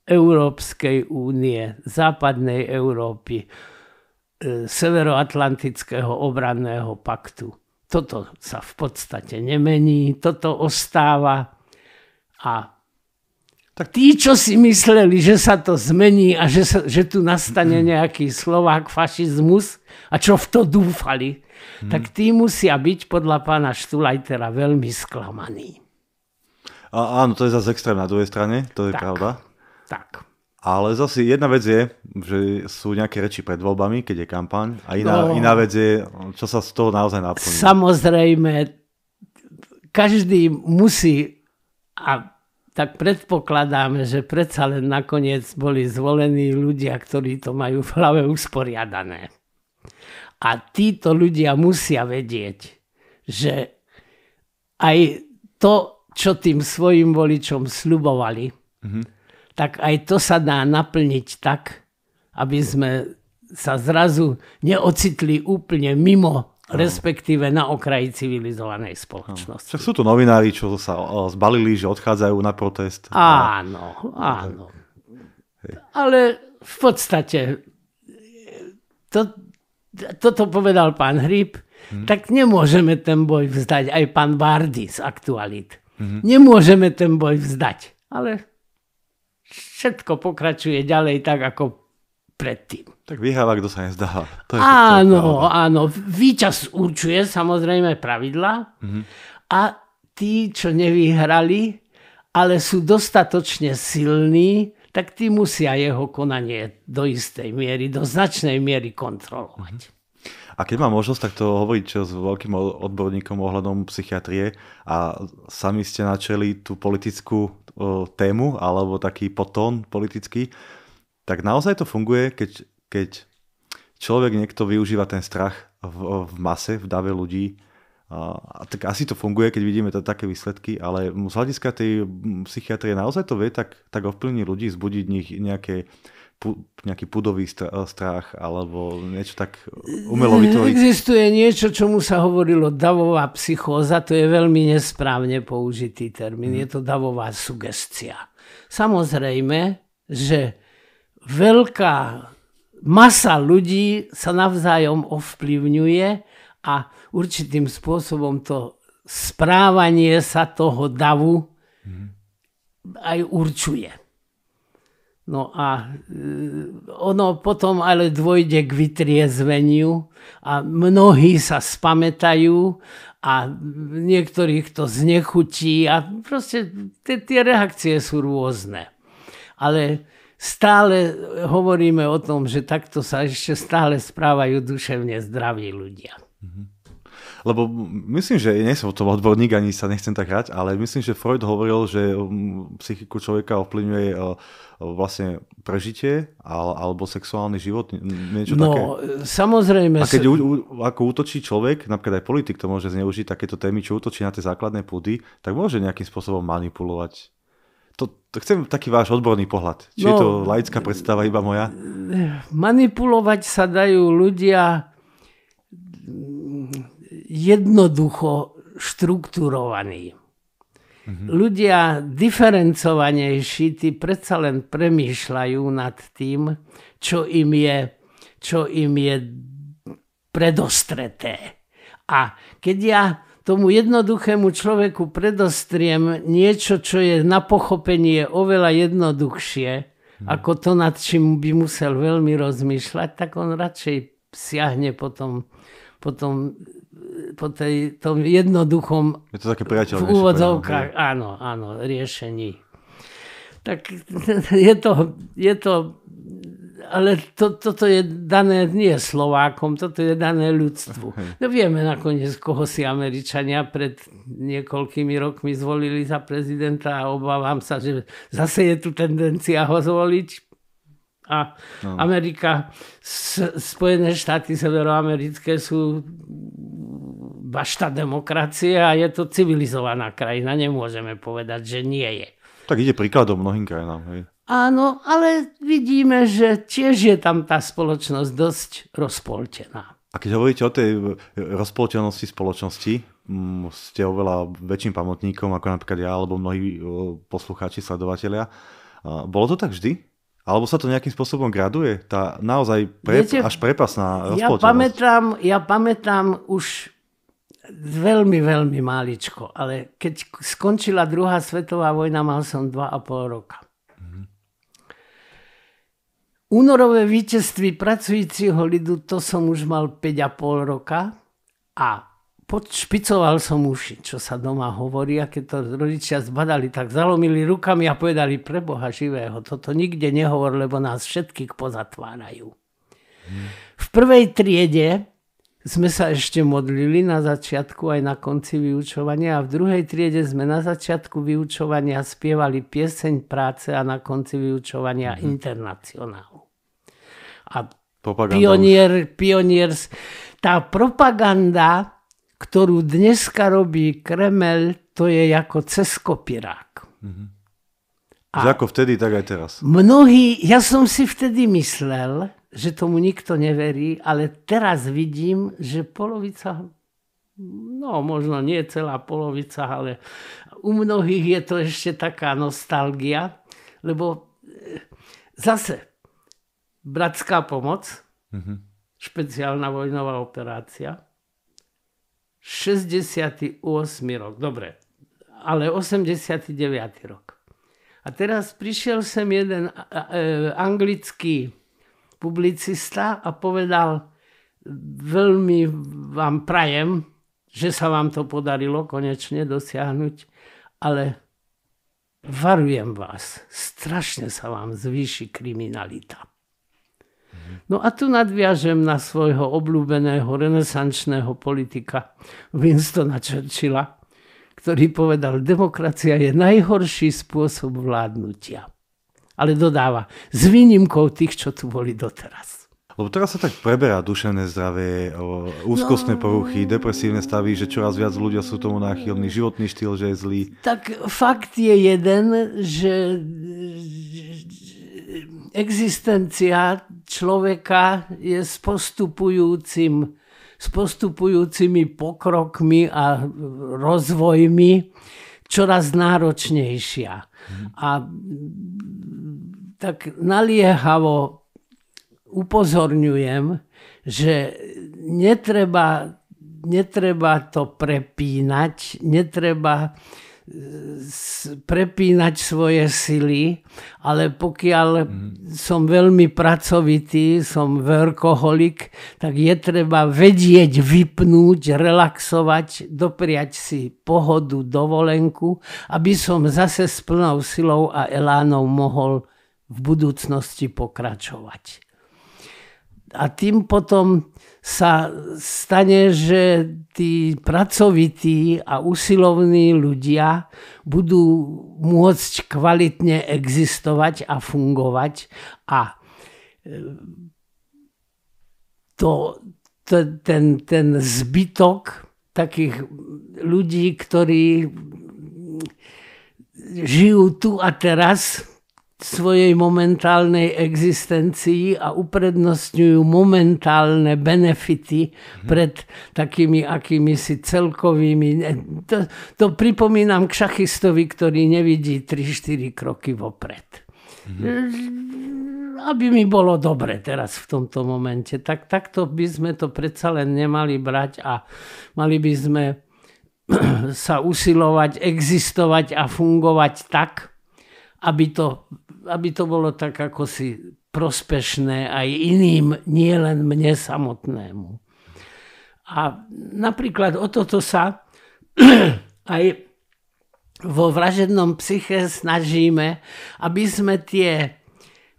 A: Európskej únie, západnej Európy, e, Severoatlantického obranného paktu. Toto sa v podstate nemení, toto ostáva a tak tí, čo si mysleli, že sa to zmení a že, sa, že tu nastane mhm. nejaký Slovák fašizmus a čo v to dúfali, hmm. tak tí musia byť podľa pána Štulajtera veľmi sklamaní.
C: A, áno, to je zase extrém na druhej strane, to je tak, pravda. Tak. Ale zase jedna vec je, že sú nejaké reči pred voľbami, keď je kampaň, a iná, no, iná vec je, čo sa z toho naozaj naplní.
A: Samozrejme, každý musí a tak predpokladáme, že predsa len nakoniec boli zvolení ľudia, ktorí to majú v hlave usporiadané. A títo ľudia musia vedieť, že aj to, čo tým svojim voličom slubovali, mm-hmm. tak aj to sa dá naplniť tak, aby sme sa zrazu neocitli úplne mimo respektíve na okraji civilizovanej spoločnosti.
C: sú to novinári, čo sa eh, zbalili, že odchádzajú na protest. Áno, áno.
A: Ale v podstate eh, to, toto povedal pán Hryb, hm? tak nemôžeme ten boj vzdať aj pán Vardy z Aktualit. Hm? Nemôžeme ten boj vzdať, ale všetko pokračuje ďalej tak ako
C: predtým. Tak vyháva, kto sa nezdáva. To je áno,
A: to, áno. Výčas určuje samozrejme pravidla mm-hmm. a tí, čo nevyhrali, ale sú dostatočne silní, tak tí musia jeho konanie do istej miery, do značnej miery kontrolovať. Mhm.
C: A keď mám možnosť takto hovoriť čo s veľkým odborníkom ohľadom psychiatrie a sami ste načeli tú politickú tému alebo taký potón politický, tak naozaj to funguje, keď keď človek niekto využíva ten strach v, v mase, v dave ľudí, a, tak asi to funguje, keď vidíme to, také výsledky, ale z hľadiska tej psychiatrie naozaj to vie tak, tak ovplyvniť ľudí, zbudiť v nich nejaké nejaký pudový strach alebo niečo tak umelo vytvoriť.
A: Existuje niečo, čomu sa hovorilo davová psychóza, to je veľmi nesprávne použitý termín, hmm. je to davová sugestia. Samozrejme, že veľká masa ľudí sa navzájom ovplyvňuje a určitým spôsobom to správanie sa toho davu aj určuje. No a e, ono potom ale dôjde k vytriezveniu a mnohí sa spametajú. a niektorých to znechutí a proste tie, tie reakcie sú rôzne. Ale stále hovoríme o tom, že takto sa ešte stále správajú duševne zdraví ľudia. Mhm.
C: Lebo myslím, že nie som o tom odborník, ani sa nechcem tak hrať, ale myslím, že Freud hovoril, že um, psychiku človeka ovplyvňuje uh, vlastne prežitie alebo sexuálny život, niečo no, také. samozrejme. A keď u, u, ako útočí človek, napríklad aj politik to môže zneužiť takéto témy, čo útočí na tie základné púdy, tak môže nejakým spôsobom manipulovať to, to chcem taký váš odborný pohľad. Či no, je to laická predstava iba moja?
A: Manipulovať sa dajú ľudia jednoducho štruktúrovaní. Mhm. Ľudia diferencovanejší, tí predsa len premýšľajú nad tým, čo im je, čo im je predostreté. A keď ja tomu jednoduchému človeku predostriem niečo, čo je na pochopenie oveľa jednoduchšie, hmm. ako to, nad čím by musel veľmi rozmýšľať, tak on radšej siahne potom, potom po tej, tom jednoduchom je to také v úvodzovkách, áno, áno, riešení. Tak *laughs* je to, je to ale to, toto je dané nie Slovákom, toto je dané ľudstvu. No vieme nakoniec, koho si Američania pred niekoľkými rokmi zvolili za prezidenta a obávam sa, že zase je tu tendencia ho zvoliť a no. Amerika, Spojené štáty severoamerické sú bašta demokracie a je to civilizovaná krajina. Nemôžeme povedať, že nie je.
C: Tak ide príkladom mnohým krajinám. Hej.
A: Áno, ale vidíme, že tiež je tam tá spoločnosť dosť rozpoltená.
C: A keď hovoríte o tej rozpoltenosti spoločnosti, mm, ste oveľa väčším pamotníkom ako napríklad ja alebo mnohí e, poslucháči, sledovatelia. Bolo to tak vždy? Alebo sa to nejakým spôsobom graduje? Tá naozaj pre, Viete, až prepasná ja
A: pamätám, ja pamätám už veľmi, veľmi maličko, ale keď skončila druhá svetová vojna, mal som 2,5 roka. Únorové víťazství pracujícího lidu, to som už mal 5,5 roka a podšpicoval som uši, čo sa doma hovorí a keď to rodičia zbadali, tak zalomili rukami a povedali pre Boha živého, toto nikde nehovor, lebo nás všetkých pozatvárajú. Mm. V prvej triede sme sa ešte modlili na začiatku aj na konci vyučovania a v druhej triede sme na začiatku vyučovania spievali pieseň práce a na konci vyučovania mm-hmm. internacionálu. A propaganda pionier, pioniers, tá propaganda, ktorú dneska robí kremel, to je ako cez kopirák. Mm-hmm.
C: A ako vtedy, tak aj teraz.
A: Mnohí, ja som si vtedy myslel, že tomu nikto neverí, ale teraz vidím, že polovica, no možno nie celá polovica, ale u mnohých je to ešte taká nostalgia, lebo e, zase bratská pomoc, mm-hmm. špeciálna vojnová operácia, 68. rok, dobre, ale 89. rok. A teraz prišiel sem jeden e, anglický publicista a povedal, veľmi vám prajem, že sa vám to podarilo konečne dosiahnuť, ale varujem vás, strašne sa vám zvýši kriminalita. No a tu nadviažem na svojho obľúbeného renesančného politika Winstona Churchilla, ktorý povedal, demokracia je najhorší spôsob vládnutia ale dodáva, s výnimkou tých, čo tu boli doteraz.
C: Lebo teraz sa tak preberá duševné zdravie, úzkostné no, poruchy, depresívne stavy, že čoraz viac ľudia sú tomu náchylní, životný štýl, že je zlý.
A: Tak fakt je jeden, že existencia človeka je s postupujúcim s postupujúcimi pokrokmi a rozvojmi čoraz náročnejšia. A tak naliehavo upozorňujem, že netreba, netreba to prepínať, netreba prepínať svoje sily, ale pokiaľ mm. som veľmi pracovitý, som verkoholik, tak je treba vedieť vypnúť, relaxovať, dopriať si pohodu, dovolenku, aby som zase s plnou silou a elánou mohol v budúcnosti pokračovať. A tým potom sa stane, že tí pracovití a usilovní ľudia budú môcť kvalitne existovať a fungovať a e, to, to, ten, ten zbytok takých ľudí, ktorí žijú tu a teraz, svojej momentálnej existencii a uprednostňujú momentálne benefity mhm. pred takými akými si celkovými. To, to pripomínam k šachistovi, ktorý nevidí 3-4 kroky vopred. Mhm. Mm. Aby mi bolo dobre teraz v tomto momente. Tak takto by sme to predsa len nemali brať a mali by sme *clears throat* sa usilovať, existovať a fungovať tak, aby to aby to bolo tak ako si prospešné aj iným, nielen mne samotnému. A napríklad o toto sa *clears throat* aj vo vražednom psyche snažíme, aby sme tie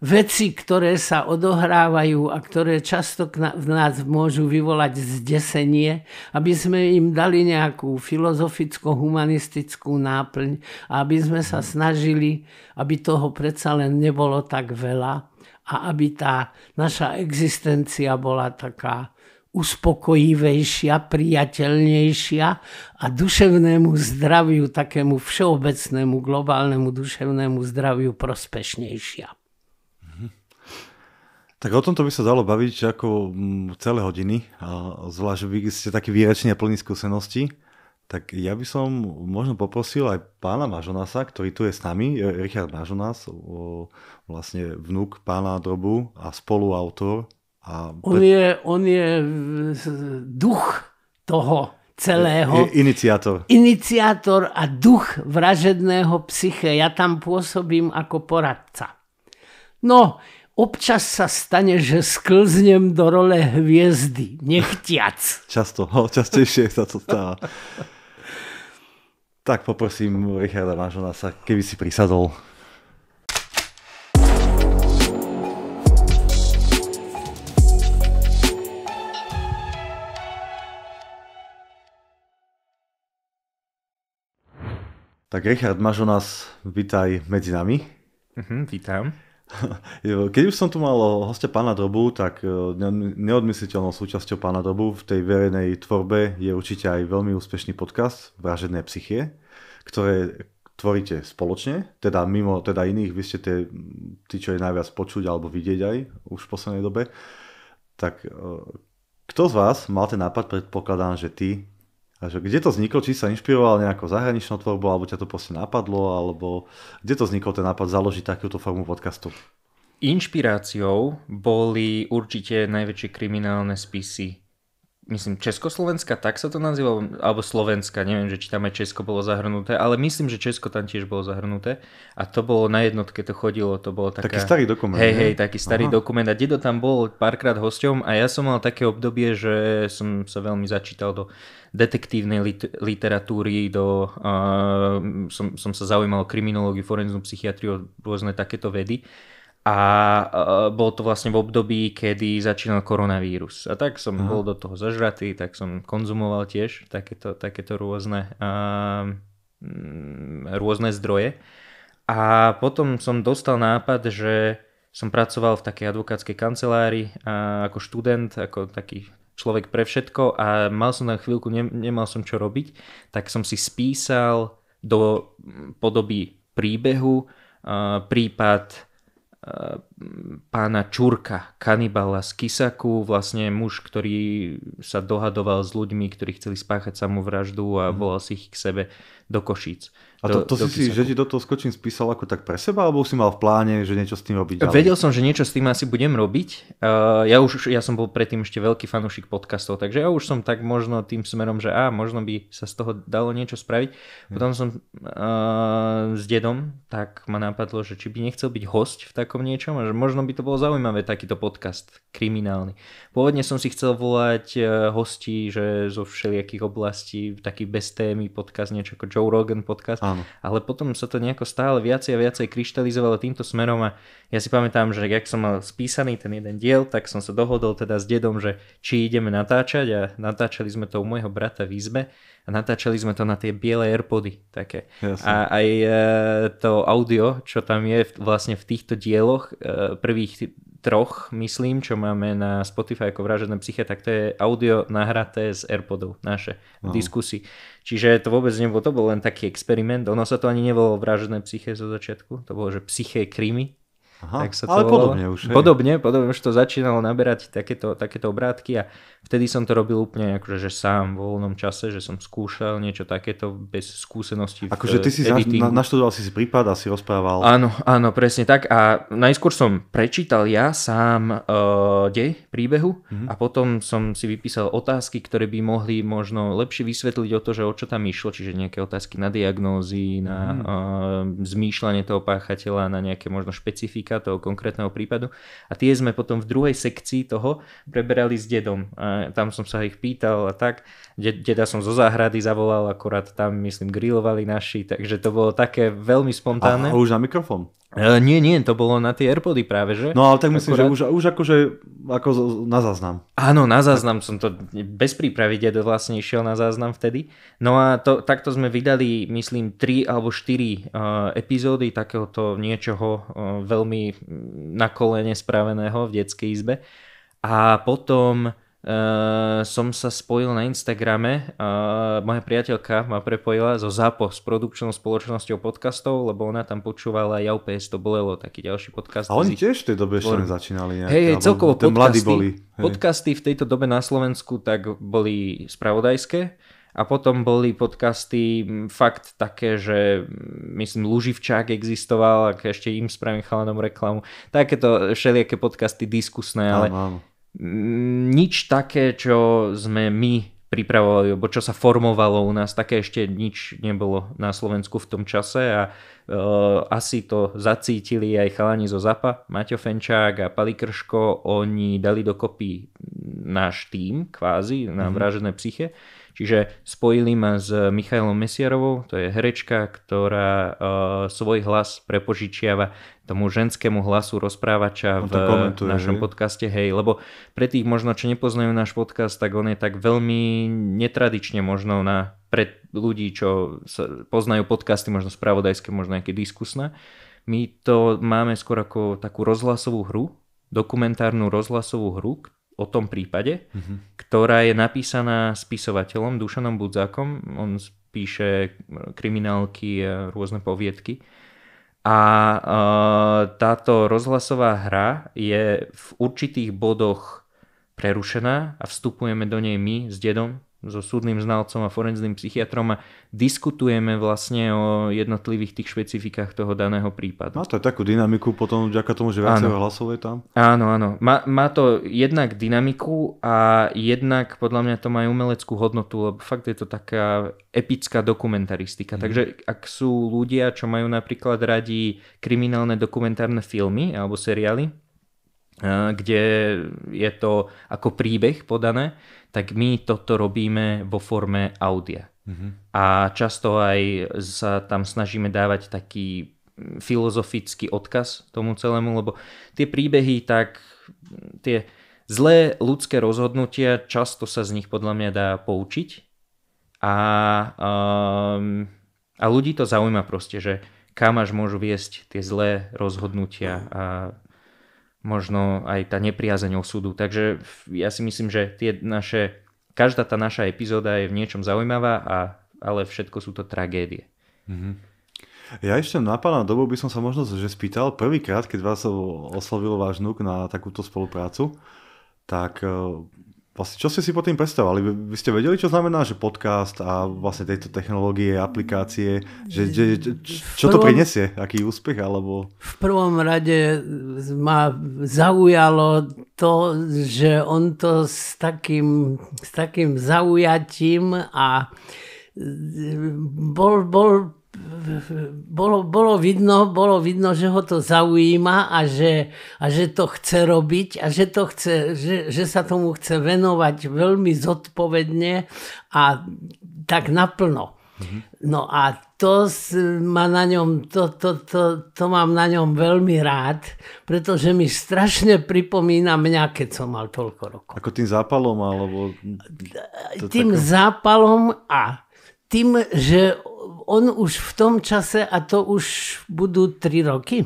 A: veci, ktoré sa odohrávajú a ktoré často v nás môžu vyvolať zdesenie, aby sme im dali nejakú filozoficko-humanistickú náplň a aby sme sa snažili, aby toho predsa len nebolo tak veľa a aby tá naša existencia bola taká uspokojivejšia, priateľnejšia a duševnému zdraviu, takému všeobecnému globálnemu duševnému zdraviu prospešnejšia.
C: Tak o tomto by sa dalo baviť ako mm, celé hodiny, a zvlášť vy ste takí výrační a plní skúsenosti. Tak ja by som možno poprosil aj pána Mažonasa, ktorý tu je s nami, Richard Mažonas, vlastne vnúk pána Drobu a spoluautor. A on,
A: je, on je duch toho celého. Je
C: iniciátor.
A: Iniciátor a duch vražedného psyche. Ja tam pôsobím ako poradca. No, občas sa stane, že sklznem do role hviezdy, nechtiac.
C: Často, no, častejšie sa to stáva. tak poprosím Richarda sa, keby si prisadol. Tak Richard Mažonas, vitaj medzi nami.
B: Uh-huh, vítam.
C: *laughs* Keď už som tu mal hostia pána Drobu, tak e, neodmysliteľnou súčasťou pána Drobu v tej verejnej tvorbe je určite aj veľmi úspešný podcast Vražedné psychie, ktoré tvoríte spoločne, teda mimo teda iných, vy ste tie, tí, čo je najviac počuť alebo vidieť aj už v poslednej dobe. Tak e, kto z vás mal ten nápad, predpokladám, že ty, a že kde to vzniklo, či sa inšpiroval nejakou zahraničnou tvorbou, alebo ťa to proste napadlo, alebo kde to vznikol ten nápad založiť takúto formu podcastu?
B: Inšpiráciou boli určite najväčšie kriminálne spisy myslím, Československa, tak sa to nazýva, alebo Slovenska, neviem, že či tam aj Česko bolo zahrnuté, ale myslím, že Česko tam tiež bolo zahrnuté a to bolo na jednotke, to chodilo, to bolo taká, taký starý dokument. Hej, hej, taký starý Aha. dokument a dedo tam bol párkrát hosťom a ja som mal také obdobie, že som sa veľmi začítal do detektívnej lit- literatúry, do, uh, som, som sa zaujímal o kriminológiu, forenznú psychiatriu, rôzne takéto vedy a e, bol to vlastne v období, kedy začínal koronavírus. A tak som Aha. bol do toho zažratý, tak som konzumoval tiež takéto, takéto rôzne, uh, rôzne zdroje. A potom som dostal nápad, že som pracoval v takej advokátskej kancelárii uh, ako študent, ako taký človek pre všetko a mal som na chvíľku, ne, nemal som čo robiť, tak som si spísal do podoby príbehu uh, prípad Eh, pána Čurka, kanibala z Kisaku, vlastne muž, ktorý sa dohadoval s ľuďmi, ktorí chceli spáchať samovraždu a mhm. volal si ich k sebe do Košíc. A to, to do, si do si, že ti do toho
C: skočím spísal ako tak pre seba, alebo si mal v pláne, že niečo s tým robiť? Ďalej? Vedel
B: som, že niečo s tým asi budem robiť. Uh, ja už, ja som bol predtým ešte veľký fanúšik podcastov, takže ja už som tak možno tým smerom, že á, možno by sa z toho dalo niečo spraviť. Hm. Potom som uh, s dedom, tak ma napadlo, že či by nechcel byť host v takom niečom, a že možno by to bolo zaujímavé takýto podcast, kriminálny. Pôvodne som si chcel volať eh, hosti, že zo všelijakých oblastí, taký bez témy podcast, niečo ako Joe Rogan podcast, Áno. ale potom sa to nejako stále viacej a viacej kryštalizovalo týmto smerom a ja si pamätám, že jak som mal spísaný ten jeden diel, tak som sa dohodol teda s dedom, že či ideme natáčať a natáčali sme to u môjho brata v izbe a natáčali sme to na tie biele Airpody také. Jasne. A aj e, to audio, čo tam je v, vlastne v týchto dieloch e, prvých troch, myslím, čo máme na Spotify ako vražedné psyche, tak to je audio nahraté z Airpodov naše v no. diskusii. Čiže to vôbec nebolo, to bol len taký experiment. Ono sa to ani nebolo vražedné psyche zo začiatku, to bolo, že psyché krímy, Aha, tak sa to ale podobne už. Hej. Podobne, podobne už to začínalo naberať takéto, takéto obrátky a vtedy som to robil úplne akože, že sám vo voľnom čase, že som skúšal niečo takéto bez skúsenosti Akože ty si editingu. na, naštudoval si si prípad a si rozprával. Áno, áno, presne tak a najskôr som prečítal ja sám uh, dej príbehu mm-hmm. a potom som si vypísal otázky, ktoré by mohli možno lepšie vysvetliť o to, že o čo tam išlo, čiže nejaké otázky na diagnózy, na mm-hmm. uh, zmýšľanie toho páchateľa, na nejaké možno špecifika týka toho konkrétneho prípadu. A tie sme potom v druhej sekcii toho preberali s dedom. A tam som sa ich pýtal a tak. deda som zo záhrady zavolal, akorát tam myslím grillovali naši, takže to bolo také veľmi spontánne. A, už na mikrofón? Uh, nie, nie, to bolo na tie Airpody práve, že? No ale tak myslím, Akurát... že už, už akože ako na záznam. Áno, na záznam som to bez prípravy dedo vlastne išiel na záznam vtedy. No a to, takto sme vydali myslím 3 alebo 4 uh, e, epizódy takéhoto niečoho uh, veľmi Mm, na kolene spraveného v detskej izbe. A potom Uh, som sa spojil na Instagrame. Uh, moja priateľka ma prepojila zo ZAPO s produkčnou spoločnosťou podcastov, lebo ona tam počúvala Ja UPS to bolelo, taký ďalší podcast. A oni tiež v tej dobe ešte začínali. hej, hej, celkovo podcasty, mladí boli, hej. podcasty v tejto dobe na Slovensku tak boli spravodajské a potom boli podcasty fakt také, že myslím Luživčák existoval, ak ešte im spravím chalanom reklamu. Takéto všelijaké podcasty diskusné, ale no, no. nič také, čo sme my pripravovali, alebo čo sa formovalo u nás, také ešte nič nebolo na Slovensku v tom čase a e, asi to zacítili aj chalani zo ZAPA, Maťo Fenčák a Pali Krško, oni dali dokopy náš tým, kvázi, na mm-hmm. vražené psyche. Čiže spojili ma s Michailom Mesiarovou, to je herečka, ktorá uh, svoj hlas prepožičiava tomu ženskému hlasu rozprávača v našom že? podcaste, hej, lebo pre tých možno, čo nepoznajú náš podcast, tak on je tak veľmi netradične možno na pre ľudí, čo sa, poznajú podcasty, možno spravodajské, možno nejaké diskusné. My to máme skôr ako takú rozhlasovú hru, dokumentárnu rozhlasovú hru, o tom prípade, mm-hmm. ktorá je napísaná spisovateľom Dušanom Budzákom. On píše kriminálky a rôzne poviedky. A uh, táto rozhlasová hra je v určitých bodoch prerušená a vstupujeme do nej my s dedom so súdnym znalcom a forenzným psychiatrom a diskutujeme vlastne o jednotlivých tých špecifikách toho daného prípadu.
C: Má to aj takú dynamiku potom vďaka tomu, že viacej hlasov je tam? Áno, áno.
B: Má, má to jednak dynamiku a jednak podľa mňa to má aj umeleckú hodnotu, lebo fakt je to taká epická dokumentaristika. Mm. Takže ak sú ľudia, čo majú napríklad radi kriminálne dokumentárne filmy alebo seriály, kde je to ako príbeh podané, tak my toto robíme vo forme audia. Mm-hmm. A často aj sa tam snažíme dávať taký filozofický odkaz tomu celému, lebo tie príbehy, tak tie zlé ľudské rozhodnutia, často sa z nich podľa mňa dá poučiť a, um, a ľudí to zaujíma proste, že kam až môžu viesť tie zlé rozhodnutia no. a možno aj tá nepriazeň osudu. Takže ja si myslím, že tie naše, každá tá naša epizóda je v niečom zaujímavá, a, ale všetko sú to tragédie.
C: Mm-hmm. Ja ešte na pána dobu by som sa možno že spýtal, prvýkrát, keď vás oslovil váš vnúk na takúto spoluprácu, tak e, Vlastne, čo ste si po tým predstavovali? Vy ste vedeli, čo znamená, že podcast a vlastne tejto technológie, aplikácie, že, že, čo to prinesie, aký úspech? Alebo...
A: V prvom rade ma zaujalo to, že on to s takým, s takým zaujatím a e, bol, bol bolo, bolo, vidno, bolo vidno, že ho to zaujíma a že, a že to chce robiť a že, to chce, že, že sa tomu chce venovať veľmi zodpovedne a tak naplno. Mhm. No a to, ma na ňom, to, to, to, to mám na ňom veľmi rád, pretože mi strašne pripomína mňa, keď som mal toľko rokov.
C: Ako tým zápalom? alebo... To tým také...
A: zápalom a tým, že on už v tom čase, a to už budú 3 roky,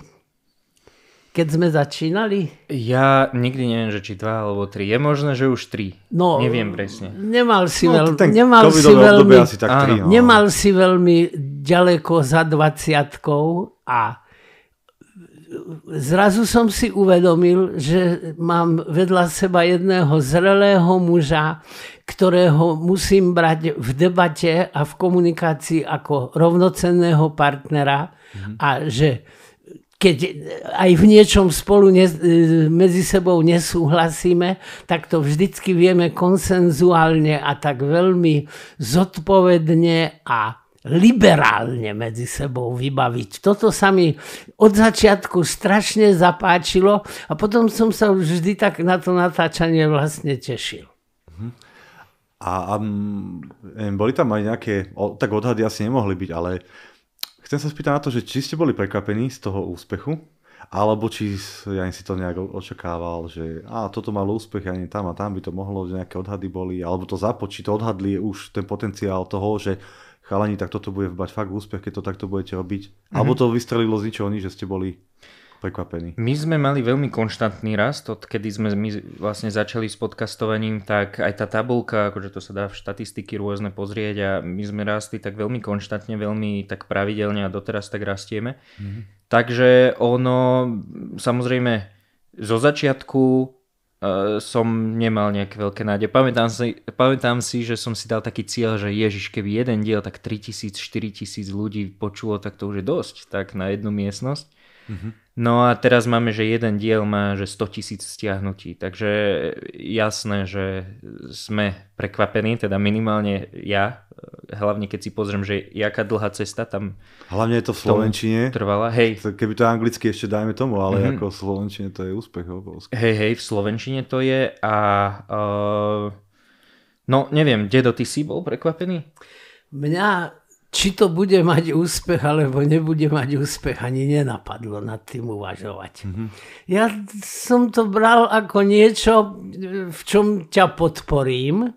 A: keď sme začínali?
B: Ja nikdy neviem, že či dva alebo tri. Je možné, že už tri. No, neviem presne. Nemal
A: si, no, veľ, ten nemal si veľmi, asi tak tri, no. nemal si veľmi ďaleko za 20 a zrazu som si uvedomil, že mám vedľa seba jedného zrelého muža, ktorého musím brať v debate a v komunikácii ako rovnocenného partnera mm a že keď aj v niečom spolu ne, medzi sebou nesúhlasíme, tak to vždycky vieme konsenzuálne a tak veľmi zodpovedne a liberálne medzi sebou vybaviť. Toto sa mi od začiatku strašne zapáčilo a potom som sa vždy tak na to natáčanie vlastne tešil. Mhm.
C: A, a boli tam aj nejaké, tak odhady asi nemohli byť, ale chcem sa spýtať na to, že či ste boli prekvapení z toho úspechu, alebo či ja si to nejak očakával, že a toto malo úspech, ani tam a tam by to mohlo, že nejaké odhady boli, alebo to započí, to odhadli už ten potenciál toho, že chalani, tak toto bude bať fakt úspech, keď to takto budete robiť. Mm-hmm. Alebo to vystrelilo z ničoho nič, že ste boli prekvapení.
B: My sme mali veľmi konštantný rast, odkedy sme my vlastne začali s podcastovaním, tak aj tá tabulka, akože to sa dá v štatistiky rôzne pozrieť a my sme rastli tak veľmi konštantne, veľmi tak pravidelne a doteraz tak rastieme. Mm-hmm. Takže ono, samozrejme, zo začiatku uh, som nemal nejaké veľké nádej. Pamätám si, pamätám si, že som si dal taký cieľ, že Ježiš, keby jeden diel, tak 3000, 4000 ľudí počulo, tak to už je dosť, tak na jednu miestnosť. Mm-hmm. No a teraz máme, že jeden diel má že 100 tisíc stiahnutí, takže jasné, že sme prekvapení, teda minimálne ja, hlavne keď si pozriem, že jaká dlhá cesta tam Hlavne je to v Slovenčine. Trvala, hej. Keby to anglicky ešte dajme tomu, ale mm-hmm. ako v Slovenčine to je úspech obrovský. Hej, hej, v Slovenčine to je a uh, no neviem, Dedo, ty si bol prekvapený?
A: Mňa či to bude mať úspech, alebo nebude mať úspech, ani nenapadlo nad tým uvažovať. Mm-hmm. Ja som to bral ako niečo, v čom ťa podporím.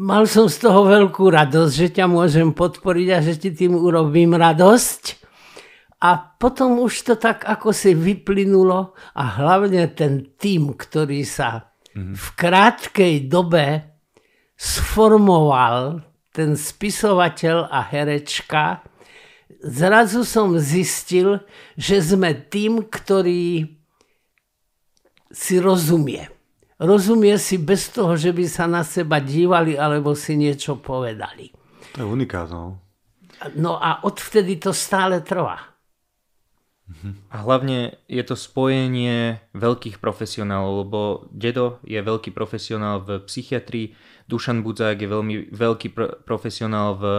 A: Mal som z toho veľkú radosť, že ťa môžem podporiť a že ti tým urobím radosť. A potom už to tak ako si vyplynulo a hlavne ten tým, ktorý sa mm-hmm. v krátkej dobe sformoval, ten spisovateľ a herečka, zrazu som zistil, že sme tým, ktorý si rozumie. Rozumie si bez toho, že by sa na seba dívali alebo si niečo povedali.
B: To je unikátno.
A: No a odvtedy to stále trvá.
B: A hlavne je to spojenie veľkých profesionálov, lebo dedo je veľký profesionál v psychiatrii, Dušan Budzák je veľmi veľký pr- profesionál v e,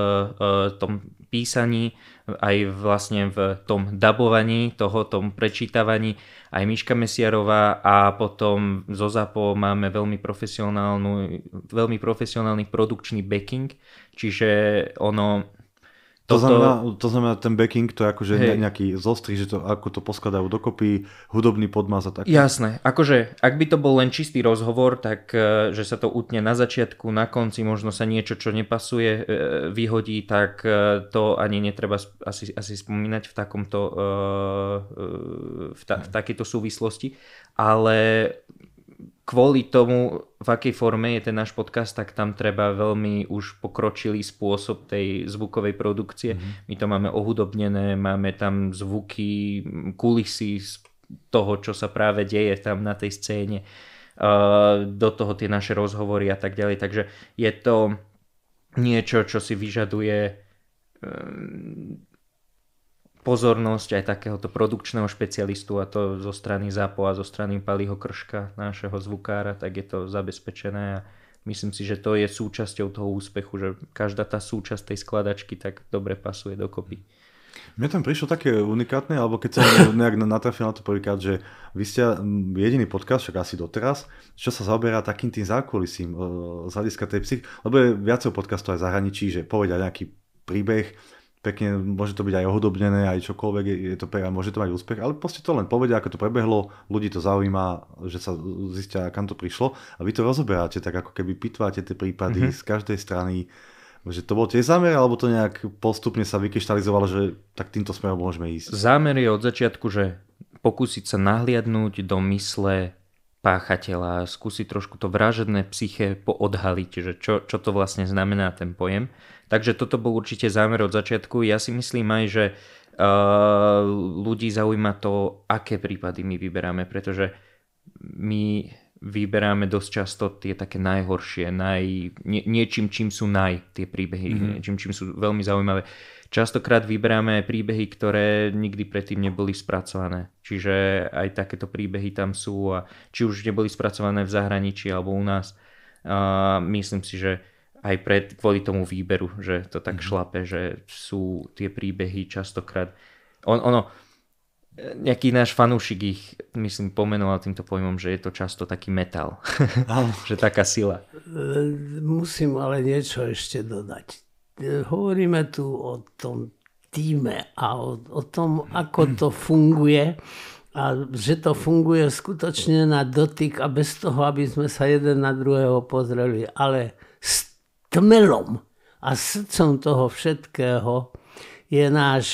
B: tom písaní, aj vlastne v tom dabovaní toho, tom prečítavaní, aj Miška Mesiarová a potom zo ZAPO máme veľmi, profesionálnu, veľmi profesionálny produkčný backing, čiže ono toto... To, znamená,
C: to znamená, ten backing, to je akože Hej. nejaký zostri, že to, ako to poskladajú dokopy, hudobný podmaz a tak. Jasné,
B: akože ak by to bol len čistý rozhovor, tak e, že sa to utne na začiatku, na konci, možno sa niečo, čo nepasuje, e, vyhodí, tak e, to ani netreba asi, asi spomínať v takomto, v, ta, v takéto súvislosti. Ale kvôli tomu v akej forme je ten náš podcast, tak tam treba veľmi už pokročilý spôsob tej zvukovej produkcie. Mm-hmm. My to máme ohudobnené, máme tam zvuky, kulisy z toho, čo sa práve deje tam na tej scéne, do toho tie naše rozhovory a tak ďalej. Takže je to niečo, čo si vyžaduje ehm, pozornosť aj takéhoto produkčného špecialistu a to zo strany ZAPO a zo strany Paliho Krška, nášho zvukára, tak je to zabezpečené a myslím si, že to je súčasťou toho úspechu, že každá tá súčasť tej skladačky tak dobre pasuje dokopy.
C: Mne tam prišlo také unikátne, alebo keď sa *laughs* nejak natrafil na to prvýkrát, že vy ste jediný podcast, však asi doteraz, čo sa zaoberá takým tým zákulisím e, z hľadiska tej psych, lebo je viacej podcastov aj zahraničí, že povedia nejaký príbeh, pekne, môže to byť aj ohodobnené, aj čokoľvek, je, to pekne, môže to mať úspech, ale proste to len povedia, ako to prebehlo, ľudí to zaujíma, že sa zistia, kam to prišlo a vy to rozoberáte, tak ako keby pitváte tie prípady mm-hmm. z každej strany, že to bol
B: tiež zámer, alebo to nejak postupne sa vykeštalizovalo, že tak týmto smerom môžeme ísť? Zámer je od začiatku, že pokúsiť sa nahliadnúť do mysle páchateľa, skúsiť trošku to vražedné psyché poodhaliť, že čo, čo to vlastne znamená ten pojem. Takže toto bol určite zámer od začiatku. Ja si myslím aj, že uh, ľudí zaujíma to, aké prípady my vyberáme, pretože my vyberáme dosť často tie také najhoršie, naj, nie, niečím, čím sú naj tie príbehy, mm-hmm. niečím, čím sú veľmi zaujímavé. Uh, Častokrát vyberáme aj príbehy, ktoré nikdy predtým neboli spracované. Čiže aj takéto príbehy tam sú a či už neboli spracované v zahraničí alebo u nás. A myslím si, že aj pred, kvôli tomu výberu, že to tak mm. šlape, že sú tie príbehy častokrát. On, ono, nejaký náš fanúšik ich, myslím, pomenoval týmto pojmom, že je to často taký metal. *laughs* že taká sila.
A: E, musím ale niečo ešte dodať hovoríme tu o tom týme a o, o tom, ako to funguje a že to funguje skutočne na dotyk a bez toho, aby sme sa jeden na druhého pozreli, ale s tmelom a srdcom toho všetkého je náš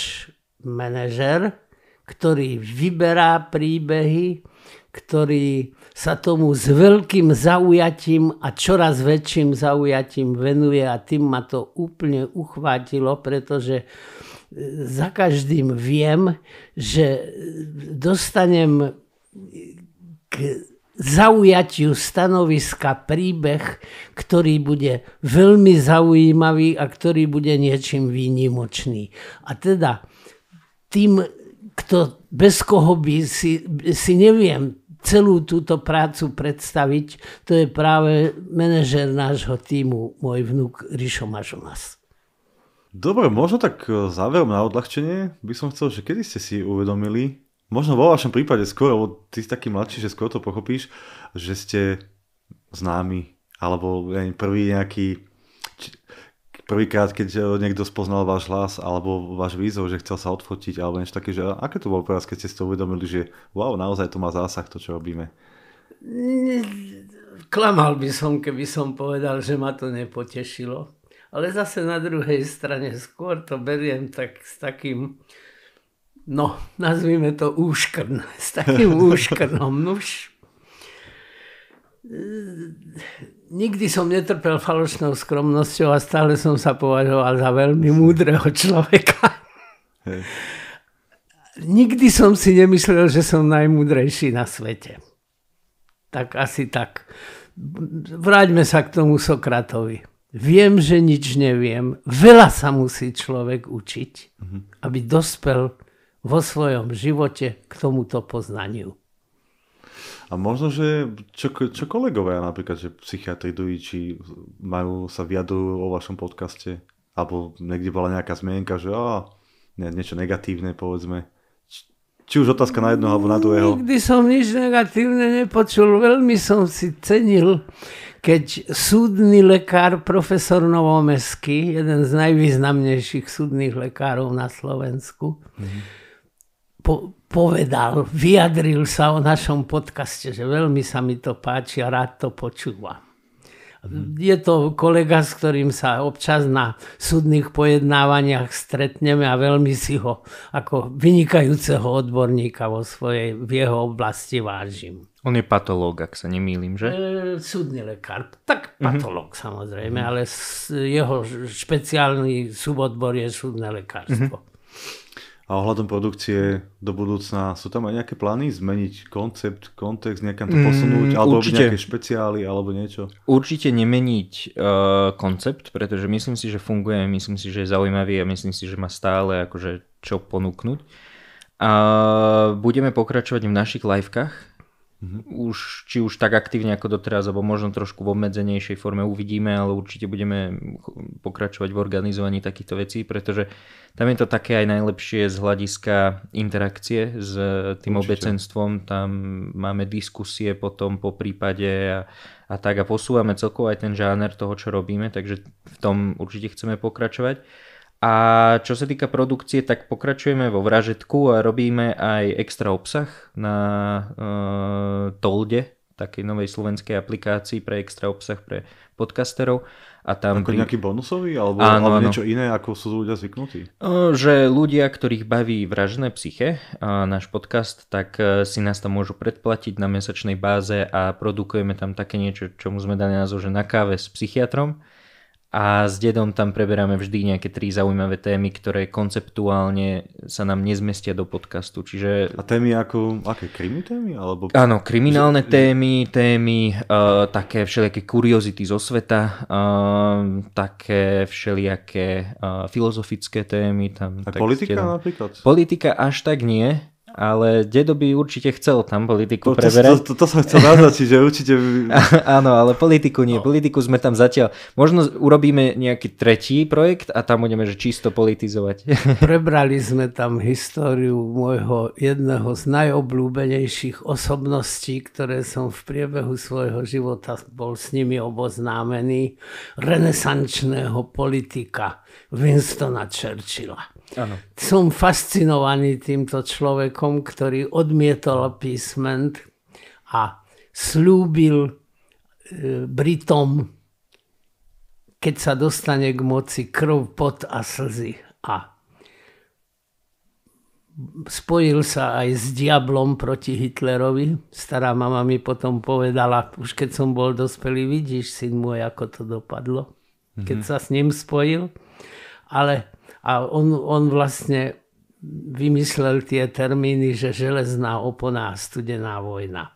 A: manažer, ktorý vyberá príbehy, ktorý sa tomu s veľkým zaujatím a čoraz väčším zaujatím venuje a tým ma to úplne uchvátilo, pretože e, za každým viem, že dostanem k zaujatiu stanoviska príbeh, ktorý bude veľmi zaujímavý a ktorý bude niečím výnimočný. A teda tým, kto, bez koho by si, si neviem celú túto prácu predstaviť, to je práve manažer nášho týmu, môj vnúk Rišo Mažonas.
C: Dobre, možno tak e, záverom na odľahčenie by som chcel, že kedy ste si uvedomili, možno vo vašom prípade skôr, lebo ty si taký mladší, že skôr to pochopíš, že ste známi, alebo prvý nejaký prvýkrát, keď eh, niekto spoznal váš hlas alebo váš výzov, že chcel sa odfotiť alebo niečo také, že aké to bolo pre vás, keď ste si to uvedomili, že wow, naozaj to má zásah to, čo robíme?
A: Klamal by som, keby som povedal, že ma to nepotešilo. Ale zase na druhej strane skôr to beriem tak s takým, no, nazvime to úškrn, s takým *laughs* úškrnom. Nuž, nikdy som netrpel falošnou skromnosťou a stále som sa považoval za veľmi múdreho človeka. Hej. Nikdy som si nemyslel, že som najmúdrejší na svete. Tak asi tak. Vráťme sa k tomu Sokratovi. Viem, že nič neviem. Veľa sa musí človek učiť, mhm. aby dospel vo svojom živote k tomuto poznaniu.
C: A možno, že čo, čo kolegovia napríklad, že psychiatri či majú, sa vyjadrujú o vašom podcaste? Alebo niekde bola nejaká zmienka, že á, nie, niečo negatívne povedzme. Či, už otázka na jedného alebo na mm, druhého.
A: Nikdy som nič negatívne nepočul. Veľmi som si cenil, keď súdny lekár, profesor Novomesky, jeden z najvýznamnejších súdnych lekárov na Slovensku, mm-hmm. po, povedal, vyjadril sa o našom podcaste, že veľmi sa mi to páči a rád to počúvam. Mhm. Je to kolega, s ktorým sa občas na súdnych pojednávaniach stretneme a veľmi si ho ako vynikajúceho odborníka vo svojej, v jeho oblasti vážim.
B: On je patológ, ak sa nemýlim, že? E,
A: súdny lekár, tak mhm. patológ mm-hmm. samozrejme, mhm. ale jeho špeciálny subodbor je súdne lekárstvo. Mm-hmm.
C: A ohľadom produkcie do
B: budúcna, sú tam aj nejaké plány zmeniť koncept, kontext, nejakam
A: to mm,
C: posunúť, mm, alebo určite, nejaké špeciály, alebo niečo?
B: Určite nemeniť uh, koncept, pretože myslím si, že funguje, myslím si, že je zaujímavý a myslím si, že má stále akože čo ponúknuť. Uh, budeme pokračovať v našich livekách, Mm-hmm. Už, či už tak aktívne ako doteraz, alebo možno trošku v obmedzenejšej forme uvidíme, ale určite budeme pokračovať v organizovaní takýchto vecí, pretože tam je to také aj najlepšie z hľadiska interakcie s tým určite. obecenstvom. Tam máme diskusie potom po prípade a, a tak a posúvame celkovo aj ten žáner toho, čo robíme, takže v tom určite chceme pokračovať. A čo sa týka produkcie, tak pokračujeme vo vražetku a robíme aj extra obsah na e, Tolde, takej novej slovenskej aplikácii pre extra obsah pre podcasterov. A tam ako pri... nejaký bonusový? Alebo, áno, alebo niečo
C: áno. iné, ako sú ľudia zvyknutí? E,
B: že ľudia, ktorých baví vražné psyche, náš podcast, tak e, si nás tam môžu predplatiť na mesačnej báze a produkujeme tam také niečo, čomu sme dali názov, že na káve s psychiatrom a s dedom tam preberáme vždy nejaké tri zaujímavé témy, ktoré konceptuálne sa nám nezmestia do podcastu. Čiže... A témy ako, aké, krimi témy? Alebo... Áno, kriminálne témy, témy uh, také všelijaké kuriozity zo sveta, uh, také všelijaké uh, filozofické témy. Tam, a tak politika napríklad? Politika až tak nie, ale dedo by určite chcel tam politiku to, preberať. To, to, to, som chcel naznačiť, že určite... By... *laughs* Áno, ale politiku nie. No. Politiku sme tam zatiaľ... Možno urobíme nejaký tretí projekt a tam budeme že čisto politizovať.
A: *laughs* Prebrali sme tam históriu môjho jedného z najobľúbenejších osobností, ktoré som v priebehu svojho života bol s nimi oboznámený. Renesančného politika Winstona Churchilla. Ano. Som fascinovaný týmto človekom, ktorý odmietol písment a slúbil e, Britom, keď sa dostane k moci krv, pot a slzy. A spojil sa aj s diablom proti Hitlerovi. Stará mama mi potom povedala, už keď som bol dospelý, vidíš, syn môj, ako to dopadlo, keď mhm. sa s ním spojil. Ale a on, on vlastne vymyslel tie termíny, že železná opona a studená vojna.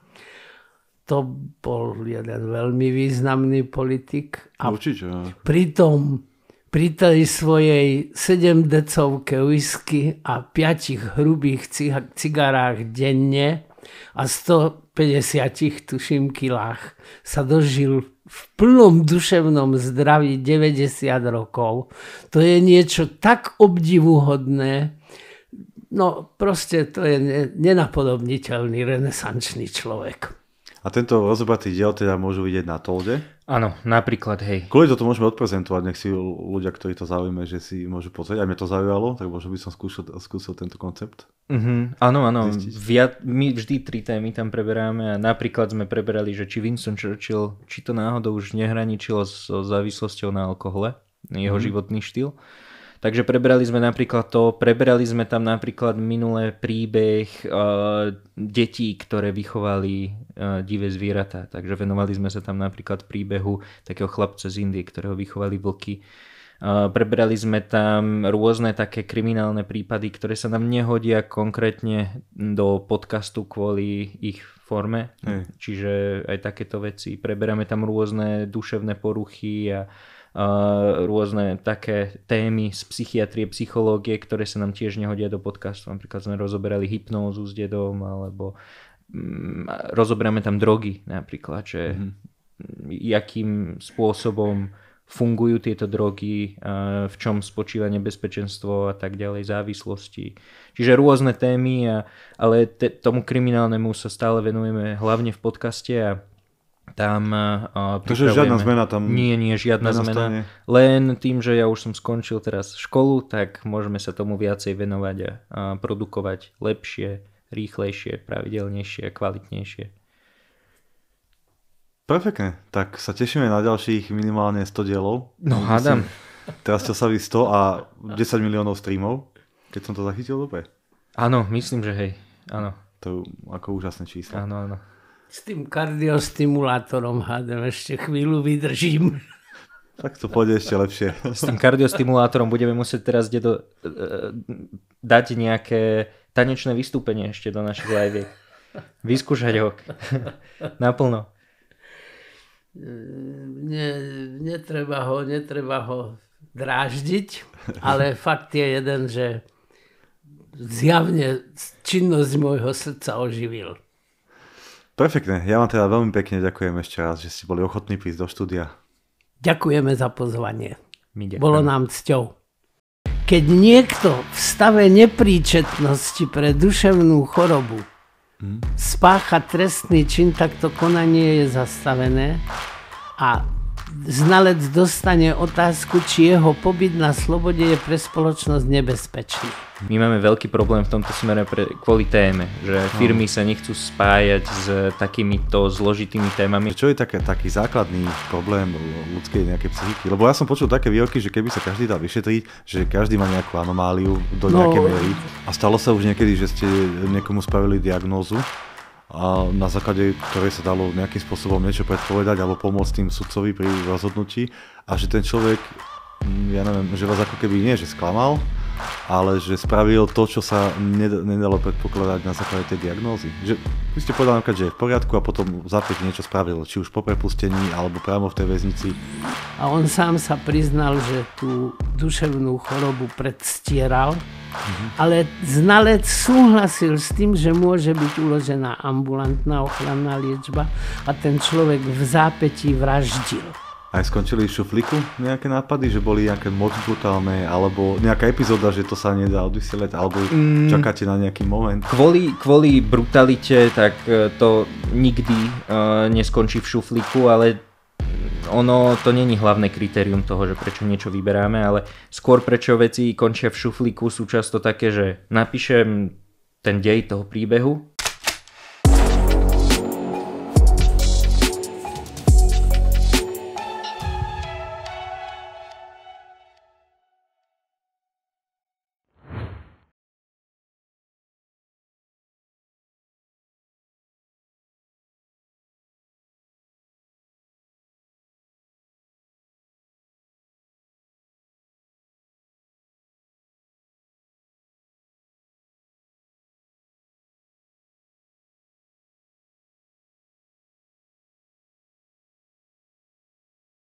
A: To bol jeden veľmi významný politik. A Určite. tom, pri tej svojej 7 decovke whisky a 5 hrubých cigarách denne a 150 tuším kilách sa dožil v plnom duševnom zdraví 90 rokov. To je niečo tak obdivuhodné, no proste to je nenapodobniteľný renesančný človek.
C: A tento rozobatý diel teda môžu vidieť na Tolde? Áno, napríklad, hej. Kvôli toto môžeme odprezentovať, nech si ľudia, ktorí to zaujíme,
B: že si môžu pozrieť. Aj mňa to zaujalo, tak možno by som skúšal, skúsil tento koncept. Uh-huh. Áno, áno. Via- my vždy tri témy tam preberáme a napríklad sme preberali, že či Winston Churchill, či to náhodou už nehraničilo so závislosťou na alkohole, jeho mm. životný štýl. Takže prebrali sme napríklad to, Preberali sme tam napríklad minulé príbeh uh, detí, ktoré vychovali uh, divé zvieratá. Takže venovali sme sa tam napríklad príbehu takého chlapca z Indie, ktorého vychovali vlky. Uh, eh, prebrali sme tam rôzne také kriminálne prípady, ktoré sa nám nehodia konkrétne do podcastu kvôli ich forme. Hmm. Čiže aj takéto veci. Preberáme tam rôzne duševné poruchy a uh, Eh, rôzne také témy z psychiatrie, psychológie, ktoré sa nám tiež nehodia do podcastu. Napríklad sme rozoberali hypnózu s dedom, alebo mm, rozoberáme tam drogy napríklad, že mm jakým spôsobom fungujú tieto drogy, eh, v čom spočíva nebezpečenstvo a tak ďalej, závislosti. Čiže rôzne témy, a, ale te, tomu kriminálnemu sa stále venujeme hlavne v podcaste a tam uh, Takže žiadna zmena tam Nie, nie, žiadna nenastane. zmena. Len tým, že ja už som skončil teraz školu, tak môžeme sa tomu viacej venovať a, uh, produkovať lepšie, rýchlejšie, pravidelnejšie a kvalitnejšie.
C: Perfektne, tak sa tešíme na ďalších minimálne 100 dielov. No hádam. Teraz vy 100 a 10 miliónov streamov, keď som to zachytil dobre.
B: Áno, myslím, že hej,
C: áno. To je ako úžasné číslo. Áno, áno.
A: S tým kardiostimulátorom hádam ešte chvíľu vydržím.
C: Tak to pôjde ešte lepšie. S tým
A: kardiostimulátorom
B: budeme musieť teraz dedo, e, e, dať nejaké tanečné vystúpenie ešte do našich live. Vyskúšať ho. *laughs* Naplno. E,
A: ne, netreba ho, netreba ho dráždiť, ale fakt je jeden, že zjavne činnosť môjho srdca oživil.
C: Perfektne, ja vám teda veľmi pekne ďakujem ešte raz, že ste boli ochotní prísť do štúdia.
A: Ďakujeme za pozvanie. My ďakujem. Bolo nám cťou. Keď niekto v stave nepríčetnosti pre duševnú chorobu hm? spácha trestný čin, tak to konanie je zastavené a znalec dostane otázku, či jeho pobyt na slobode je pre spoločnosť nebezpečný.
B: My máme veľký problém v tomto smere pre, kvôli téme, že firmy sa nechcú spájať s takýmito zložitými témami. Čo je také,
C: taký základný problém ľudskej nejakej psychiky? Lebo ja som počul také výroky, že keby sa každý dal vyšetriť, že každý má nejakú anomáliu do no. miery. E, a stalo sa už niekedy, že ste niekomu spravili diagnózu? a na základe ktorej sa dalo nejakým spôsobom niečo predpovedať alebo pomôcť tým sudcovi pri rozhodnutí a že ten človek, mm, ja neviem, že vás ako keby nie, že sklamal, ale že spravil to, čo sa nedalo predpokladať na základe tej diagnózy. Že vy ste povedali napríklad, že je v poriadku a potom za niečo spravil, či už po prepustení alebo priamo v tej väznici.
A: A on sám sa priznal, že tú duševnú chorobu predstieral, mhm. ale znalec súhlasil s tým, že môže byť uložená ambulantná ochranná liečba a ten človek v zápätí vraždil
C: aj skončili v šuflíku nejaké nápady, že boli nejaké moc brutálne, alebo nejaká epizóda, že to sa nedá odvysielať, alebo mm. čakáte na nejaký moment? Kvôli,
B: kvôli brutalite, tak e, to nikdy uh, neskončí v šuflíku, ale ono to není hlavné kritérium toho, že prečo niečo vyberáme, ale skôr prečo veci končia v šuflíku sú často také, že napíšem ten dej toho príbehu,